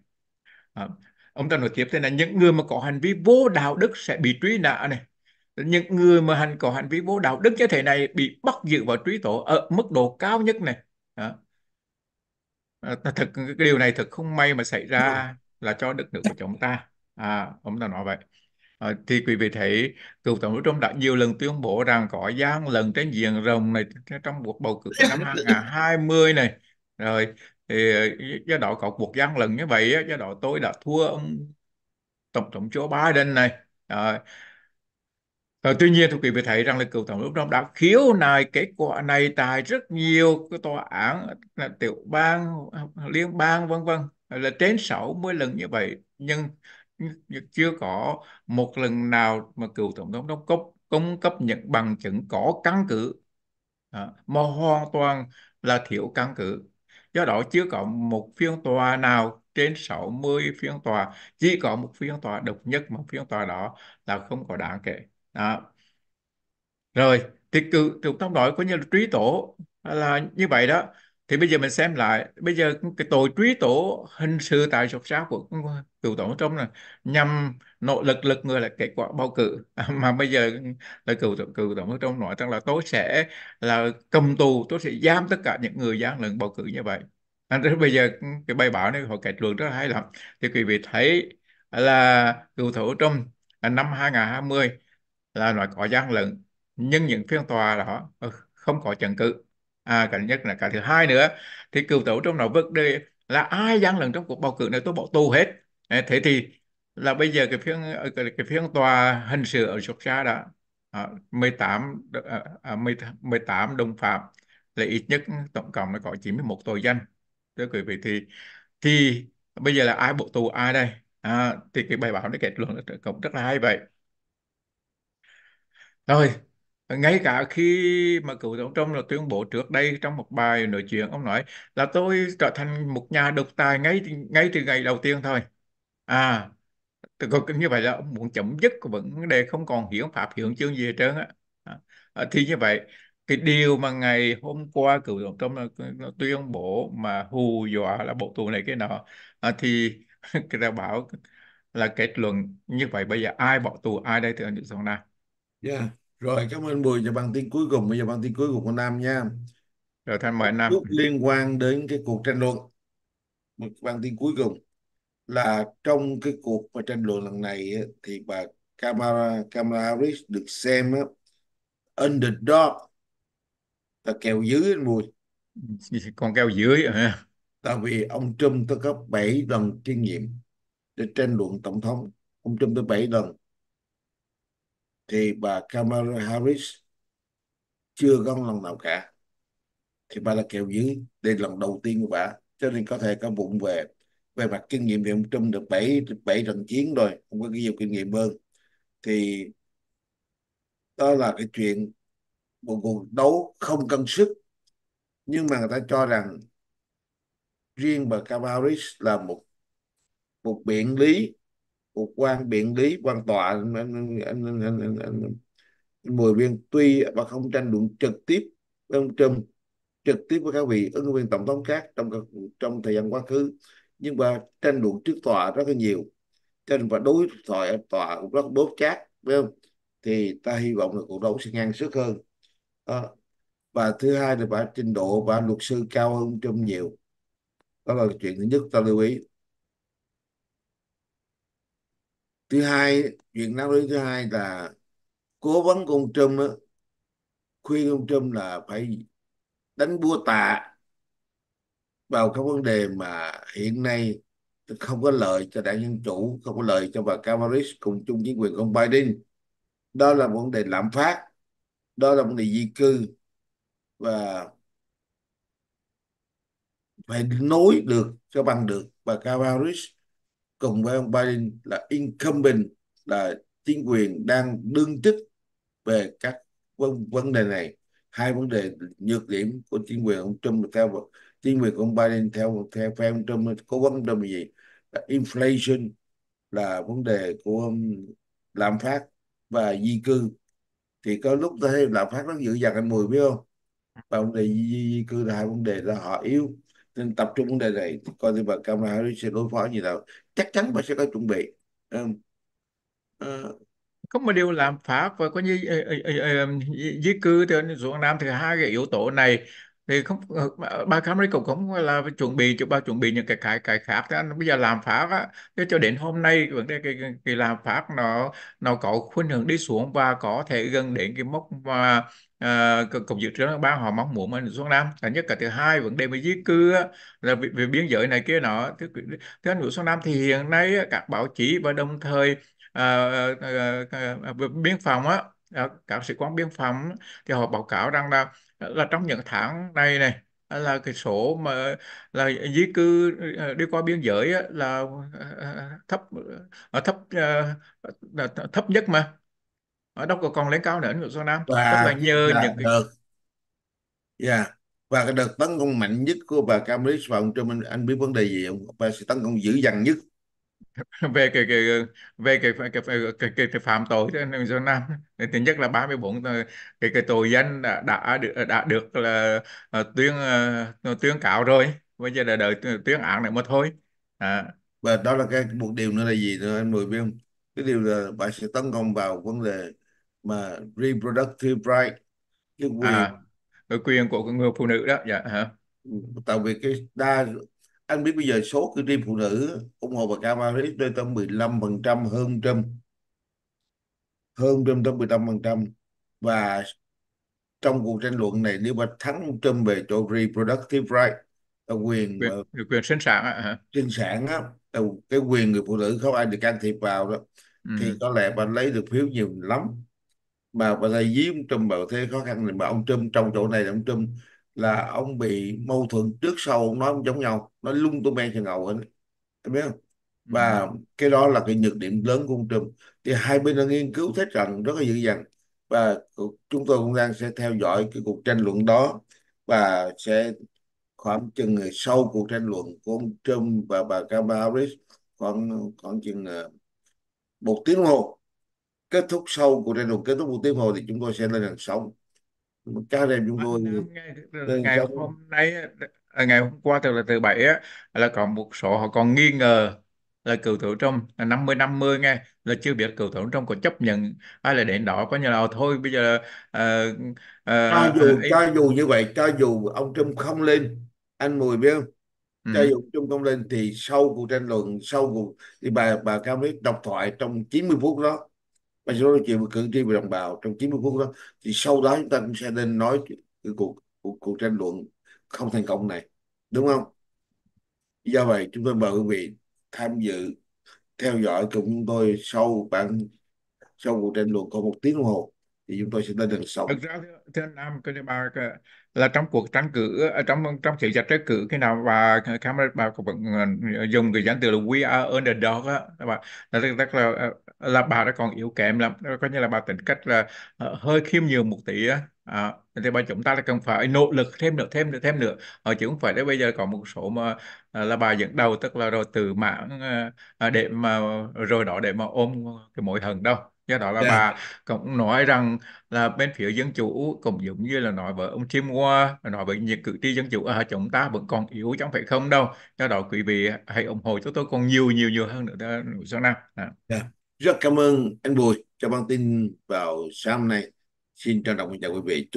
à, ông ta nói tiếp thế là những người mà có hành vi vô đạo đức sẽ bị truy nã này những người mà hành có hành vi vô đạo đức như thế này bị bắt giữ và truy tố ở mức độ cao nhất này đó. À, ờ, thực cái điều này thực không may mà xảy ra là cho đất nước của chúng ta à, ông ta nói vậy à, thì quý vị thấy cựu tổng thống Trump đã nhiều lần tuyên bố rằng có gian lần trên diện rồng này trong cuộc bầu cử năm 2020 này rồi thì do đó có cuộc gian lần như vậy do đó tôi đã thua ông tổng thống Joe Biden này rồi Ờ, tuy nhiên thưa quý vị thấy rằng là cựu tổng thống đó đã khiếu nại kết quả này tại rất nhiều cái tòa án tiểu bang liên bang vân vân là trên 60 lần như vậy nhưng, nhưng chưa có một lần nào mà cựu tổng thống đó cung cung cấp những bằng chứng có căn cứ à, mà hoàn toàn là thiếu căn cứ do đó chưa có một phiên tòa nào trên 60 phiên tòa chỉ có một phiên tòa độc nhất mà phiên tòa đó là không có đáng kể đó. rồi thì cự trục tông đội có như là trí tổ là như vậy đó thì bây giờ mình xem lại bây giờ cái tội truy tổ hình sự tại sục sáo của cựu tổng thống là nhằm nỗ lực lực người là kết quả bầu cử mà bây giờ là cựu tổng cựu tổng thống nói rằng là tôi sẽ là cầm tù tôi sẽ giam tất cả những người gian lận bầu cử như vậy anh à, bây giờ cái bài báo này họ kết luận rất là hay lắm thì quý vị thấy là cựu tổng thống năm 2020 là loại có gian lận nhưng những phiên tòa đó ừ, không có chứng cứ à cái nhất là cái thứ hai nữa thì cựu tố trong đó vấn đề là ai gian lận trong cuộc bầu cử này tôi bỏ tù hết thế thì là bây giờ cái phiên ờ, cái, phiên tòa hình sự ở Georgia đó à, 18 à, 18 đồng phạm là ít nhất tổng cộng là có 91 tội danh thưa quý vị thì thì bây giờ là ai bộ tù ai đây à, thì cái bài báo nó kết luận là cũng rất là hay vậy rồi, ngay cả khi mà cựu tổng thống là tuyên bố trước đây trong một bài nội chuyện ông nói là tôi trở thành một nhà độc tài ngay ngay từ ngày đầu tiên thôi. À, Tôi coi như vậy là ông muốn chấm dứt cái vấn đề không còn hiến pháp hiến chương gì hết trơn á. À, à, thì như vậy cái điều mà ngày hôm qua cựu tổng thống là, tuyên bố mà hù dọa là bộ tù này cái nọ à, thì người ta bảo là kết luận như vậy bây giờ ai bỏ tù ai đây thì anh Đức Sống nào Yeah. Dạ. Rồi cảm ơn Bùi cho bản tin cuối cùng. Bây giờ bản tin cuối cùng của Nam nha. Rồi thay mời Nam. Lúc liên quan đến cái cuộc tranh luận. Một bản tin cuối cùng là trong cái cuộc mà tranh luận lần này thì bà Kamala, Kamala Harris được xem á, underdog là kèo dưới anh Bùi. Con kèo dưới hả? Tại vì ông Trump tới có 7 lần kinh nghiệm để tranh luận tổng thống. Ông Trump tới 7 lần thì bà Kamala Harris chưa có lần nào cả thì bà là kèo dưới đây là lần đầu tiên của bà cho nên có thể có bụng về về mặt kinh nghiệm thì ông Trump được 7 bảy trận chiến rồi không có cái nhiều kinh nghiệm hơn thì đó là cái chuyện một cuộc đấu không cân sức nhưng mà người ta cho rằng riêng bà Kamala Harris là một một biện lý quan biện lý quan tòa anh, anh, anh, anh, anh, anh, mười viên tuy và không tranh luận trực tiếp với ông Trump trực tiếp với các vị ứng viên tổng thống khác trong trong thời gian quá khứ nhưng mà tranh luận trước tòa rất là nhiều trên và đối thoại ở tòa cũng rất bóp chát phải không thì ta hy vọng là cuộc đấu sẽ ngang sức hơn đó. và thứ hai là bà trình độ bà luật sư cao hơn trong nhiều đó là chuyện thứ nhất ta lưu ý thứ hai chuyện đáng lưu thứ hai là cố vấn của ông Trump khuyên ông Trump là phải đánh búa tạ vào các vấn đề mà hiện nay không có lợi cho đảng Dân Chủ, không có lợi cho bà Kamala cùng chung chính quyền ông Biden. Đó là vấn đề lạm phát, đó là vấn đề di cư và phải nối được cho bằng được bà Kamala cùng với ông Biden là incumbent là chính quyền đang đương chức về các vấn, vấn đề này hai vấn đề nhược điểm của chính quyền ông Trump theo chính quyền của ông Biden theo theo phe ông Trump có vấn đề gì là inflation là vấn đề của lạm phát và di cư thì có lúc tôi thấy lạm phát nó dữ dằn anh Mùi biết không và vấn đề di, di, di cư là hai vấn đề là họ yếu nên tập trung vấn đề này coi như bà Kamala Harris sẽ đối phó như nào chắc chắn bà sẽ có chuẩn bị um, uh, có một điều làm pháp và có như ờ, di cư từ ruộng Nam thứ hai cái yếu tố này thì không bà Camry cũng không là chuẩn bị cho bà chuẩn bị những cái cái cái khác thì bây giờ làm pháp á cho đến hôm nay vấn đề cái, cái, làm pháp nó nó có khuynh hướng đi xuống và có thể gần đến cái mốc mà uh, cục dự trữ nước báo họ mong muốn mình xuống Nam thứ nhất cả thứ hai vấn đề về di cư là về, về biên giới này kia nọ thứ thứ anh Nguyễn Xuân Nam thì hiện nay các báo chí và đồng thời uh, uh, uh, biên phòng á ờ, các sĩ quan biên phòng thì họ báo cáo rằng là là trong những tháng này này là cái số mà là di cư ờ, đi qua biên giới là thấp thấp thấp nhất mà ở đâu còn lấy cao nữa nữa số năm và tức là nhờ là những cái... đợt yeah. Dạ. và cái đợt tấn công mạnh nhất của bà Cambridge vào cho mình anh, biết vấn đề gì không bà sẽ tấn công dữ dằn nhất về cái cái về cái cái cái, cái, cái, cái phạm tội do nam thứ nhất là 34 cái ờ, cái cái tội danh đã đã được đã được là ờ, ờ, tuyên tuyên cáo rồi bây giờ là đợi tuyên án này mà thôi à. và đó là cái một điều nữa là gì nữa anh mười biết không cái điều là bà sẽ tấn công vào vấn đề mà reproductive right cái quyền à, quyền của người phụ nữ đó dạ hả ừ, tại vì cái đa anh biết bây giờ số cử tri phụ nữ ủng hộ bà Kamala Harris lên tới 15 phần trăm hơn trăm hơn trăm tới 15 phần trăm và trong cuộc tranh luận này nếu mà thắng Trump về cho reproductive right là quyền quyền, uh, quyền sinh sản á hả sinh sản á cái quyền người phụ nữ không ai được can thiệp vào đó ừ. thì có lẽ bạn lấy được phiếu nhiều lắm bà bà thầy dí ông Trump bảo thế khó khăn thì mà ông Trump trong chỗ này là ông Trump là ông bị mâu thuẫn trước sau ông nói ông giống nhau nói lung tung beng chừng ngầu hết em biết không ừ. và cái đó là cái nhược điểm lớn của ông Trump thì hai bên đã nghiên cứu thấy rằng rất là dữ dằn và chúng tôi cũng đang sẽ theo dõi cái cuộc tranh luận đó và sẽ khoảng chừng ờ, sau cuộc tranh luận của ông Trump và bà Kamala Harris khoảng khoảng chừng ờ, một tiếng đồng hồ kết thúc sau cuộc tranh luận kết thúc một tiếng hồi thì chúng tôi sẽ lên hàng sóng các anh em chúng tôi vâng, ngày, ngày hôm nay à, ngày hôm qua từ là từ bảy á, là còn một số họ còn nghi ngờ là cựu thủ trong là 50 50 nghe là chưa biết cựu thủ trong có chấp nhận ai là đến đỏ có như là ờ, thôi bây giờ là uh, uh, cho dù ý... cho dù như vậy cho dù ông Trump không lên anh Mùi biết không ừ. cho dù ông Trump không lên thì sau cuộc tranh luận sau cuộc thì bà bà Cao Mỹ độc thoại trong 90 phút đó và chúng nói chuyện với cử tri và đồng bào trong 90 phút đó thì sau đó chúng ta cũng sẽ nên nói cái cuộc cuộc, cuộc tranh luận không thành công này đúng không do vậy chúng tôi mời quý vị tham dự theo dõi cùng chúng tôi sau bản sau cuộc tranh luận còn một tiếng đồng hồ thì chúng tôi sẽ lên đường sau thực ra thưa anh Nam là trong cuộc tranh cử trong trong sự giành tranh cử khi nào và camera bà cũng ờ, dùng cái danh từ là we are underdog đó, là rất là ờ, là bà đã còn yếu kém lắm coi như là bà tính cách là uh, hơi khiêm nhường một tí á À, thì bà chúng ta là cần phải nỗ lực thêm nữa thêm nữa thêm nữa ờ, chứ không phải là bây giờ còn một số mà ờ, là bà dẫn đầu tức là rồi từ mạng à, ờ, để mà rồi đó để mà ôm cái mối hận đâu do đó là yeah. Dạ. bà cũng nói rằng là bên phía dân chủ cũng giống như là nói với ông Jim qua nói với những cử tri dân chủ à, chúng ta vẫn còn yếu chẳng phải không đâu do đó quý vị hãy ủng hộ cho tôi còn nhiều nhiều nhiều hơn nữa nữa sau nào à. Dạ. yeah. Dạ rất cảm ơn anh Bùi cho bản tin vào sáng hôm nay xin trân trọng chào quý vị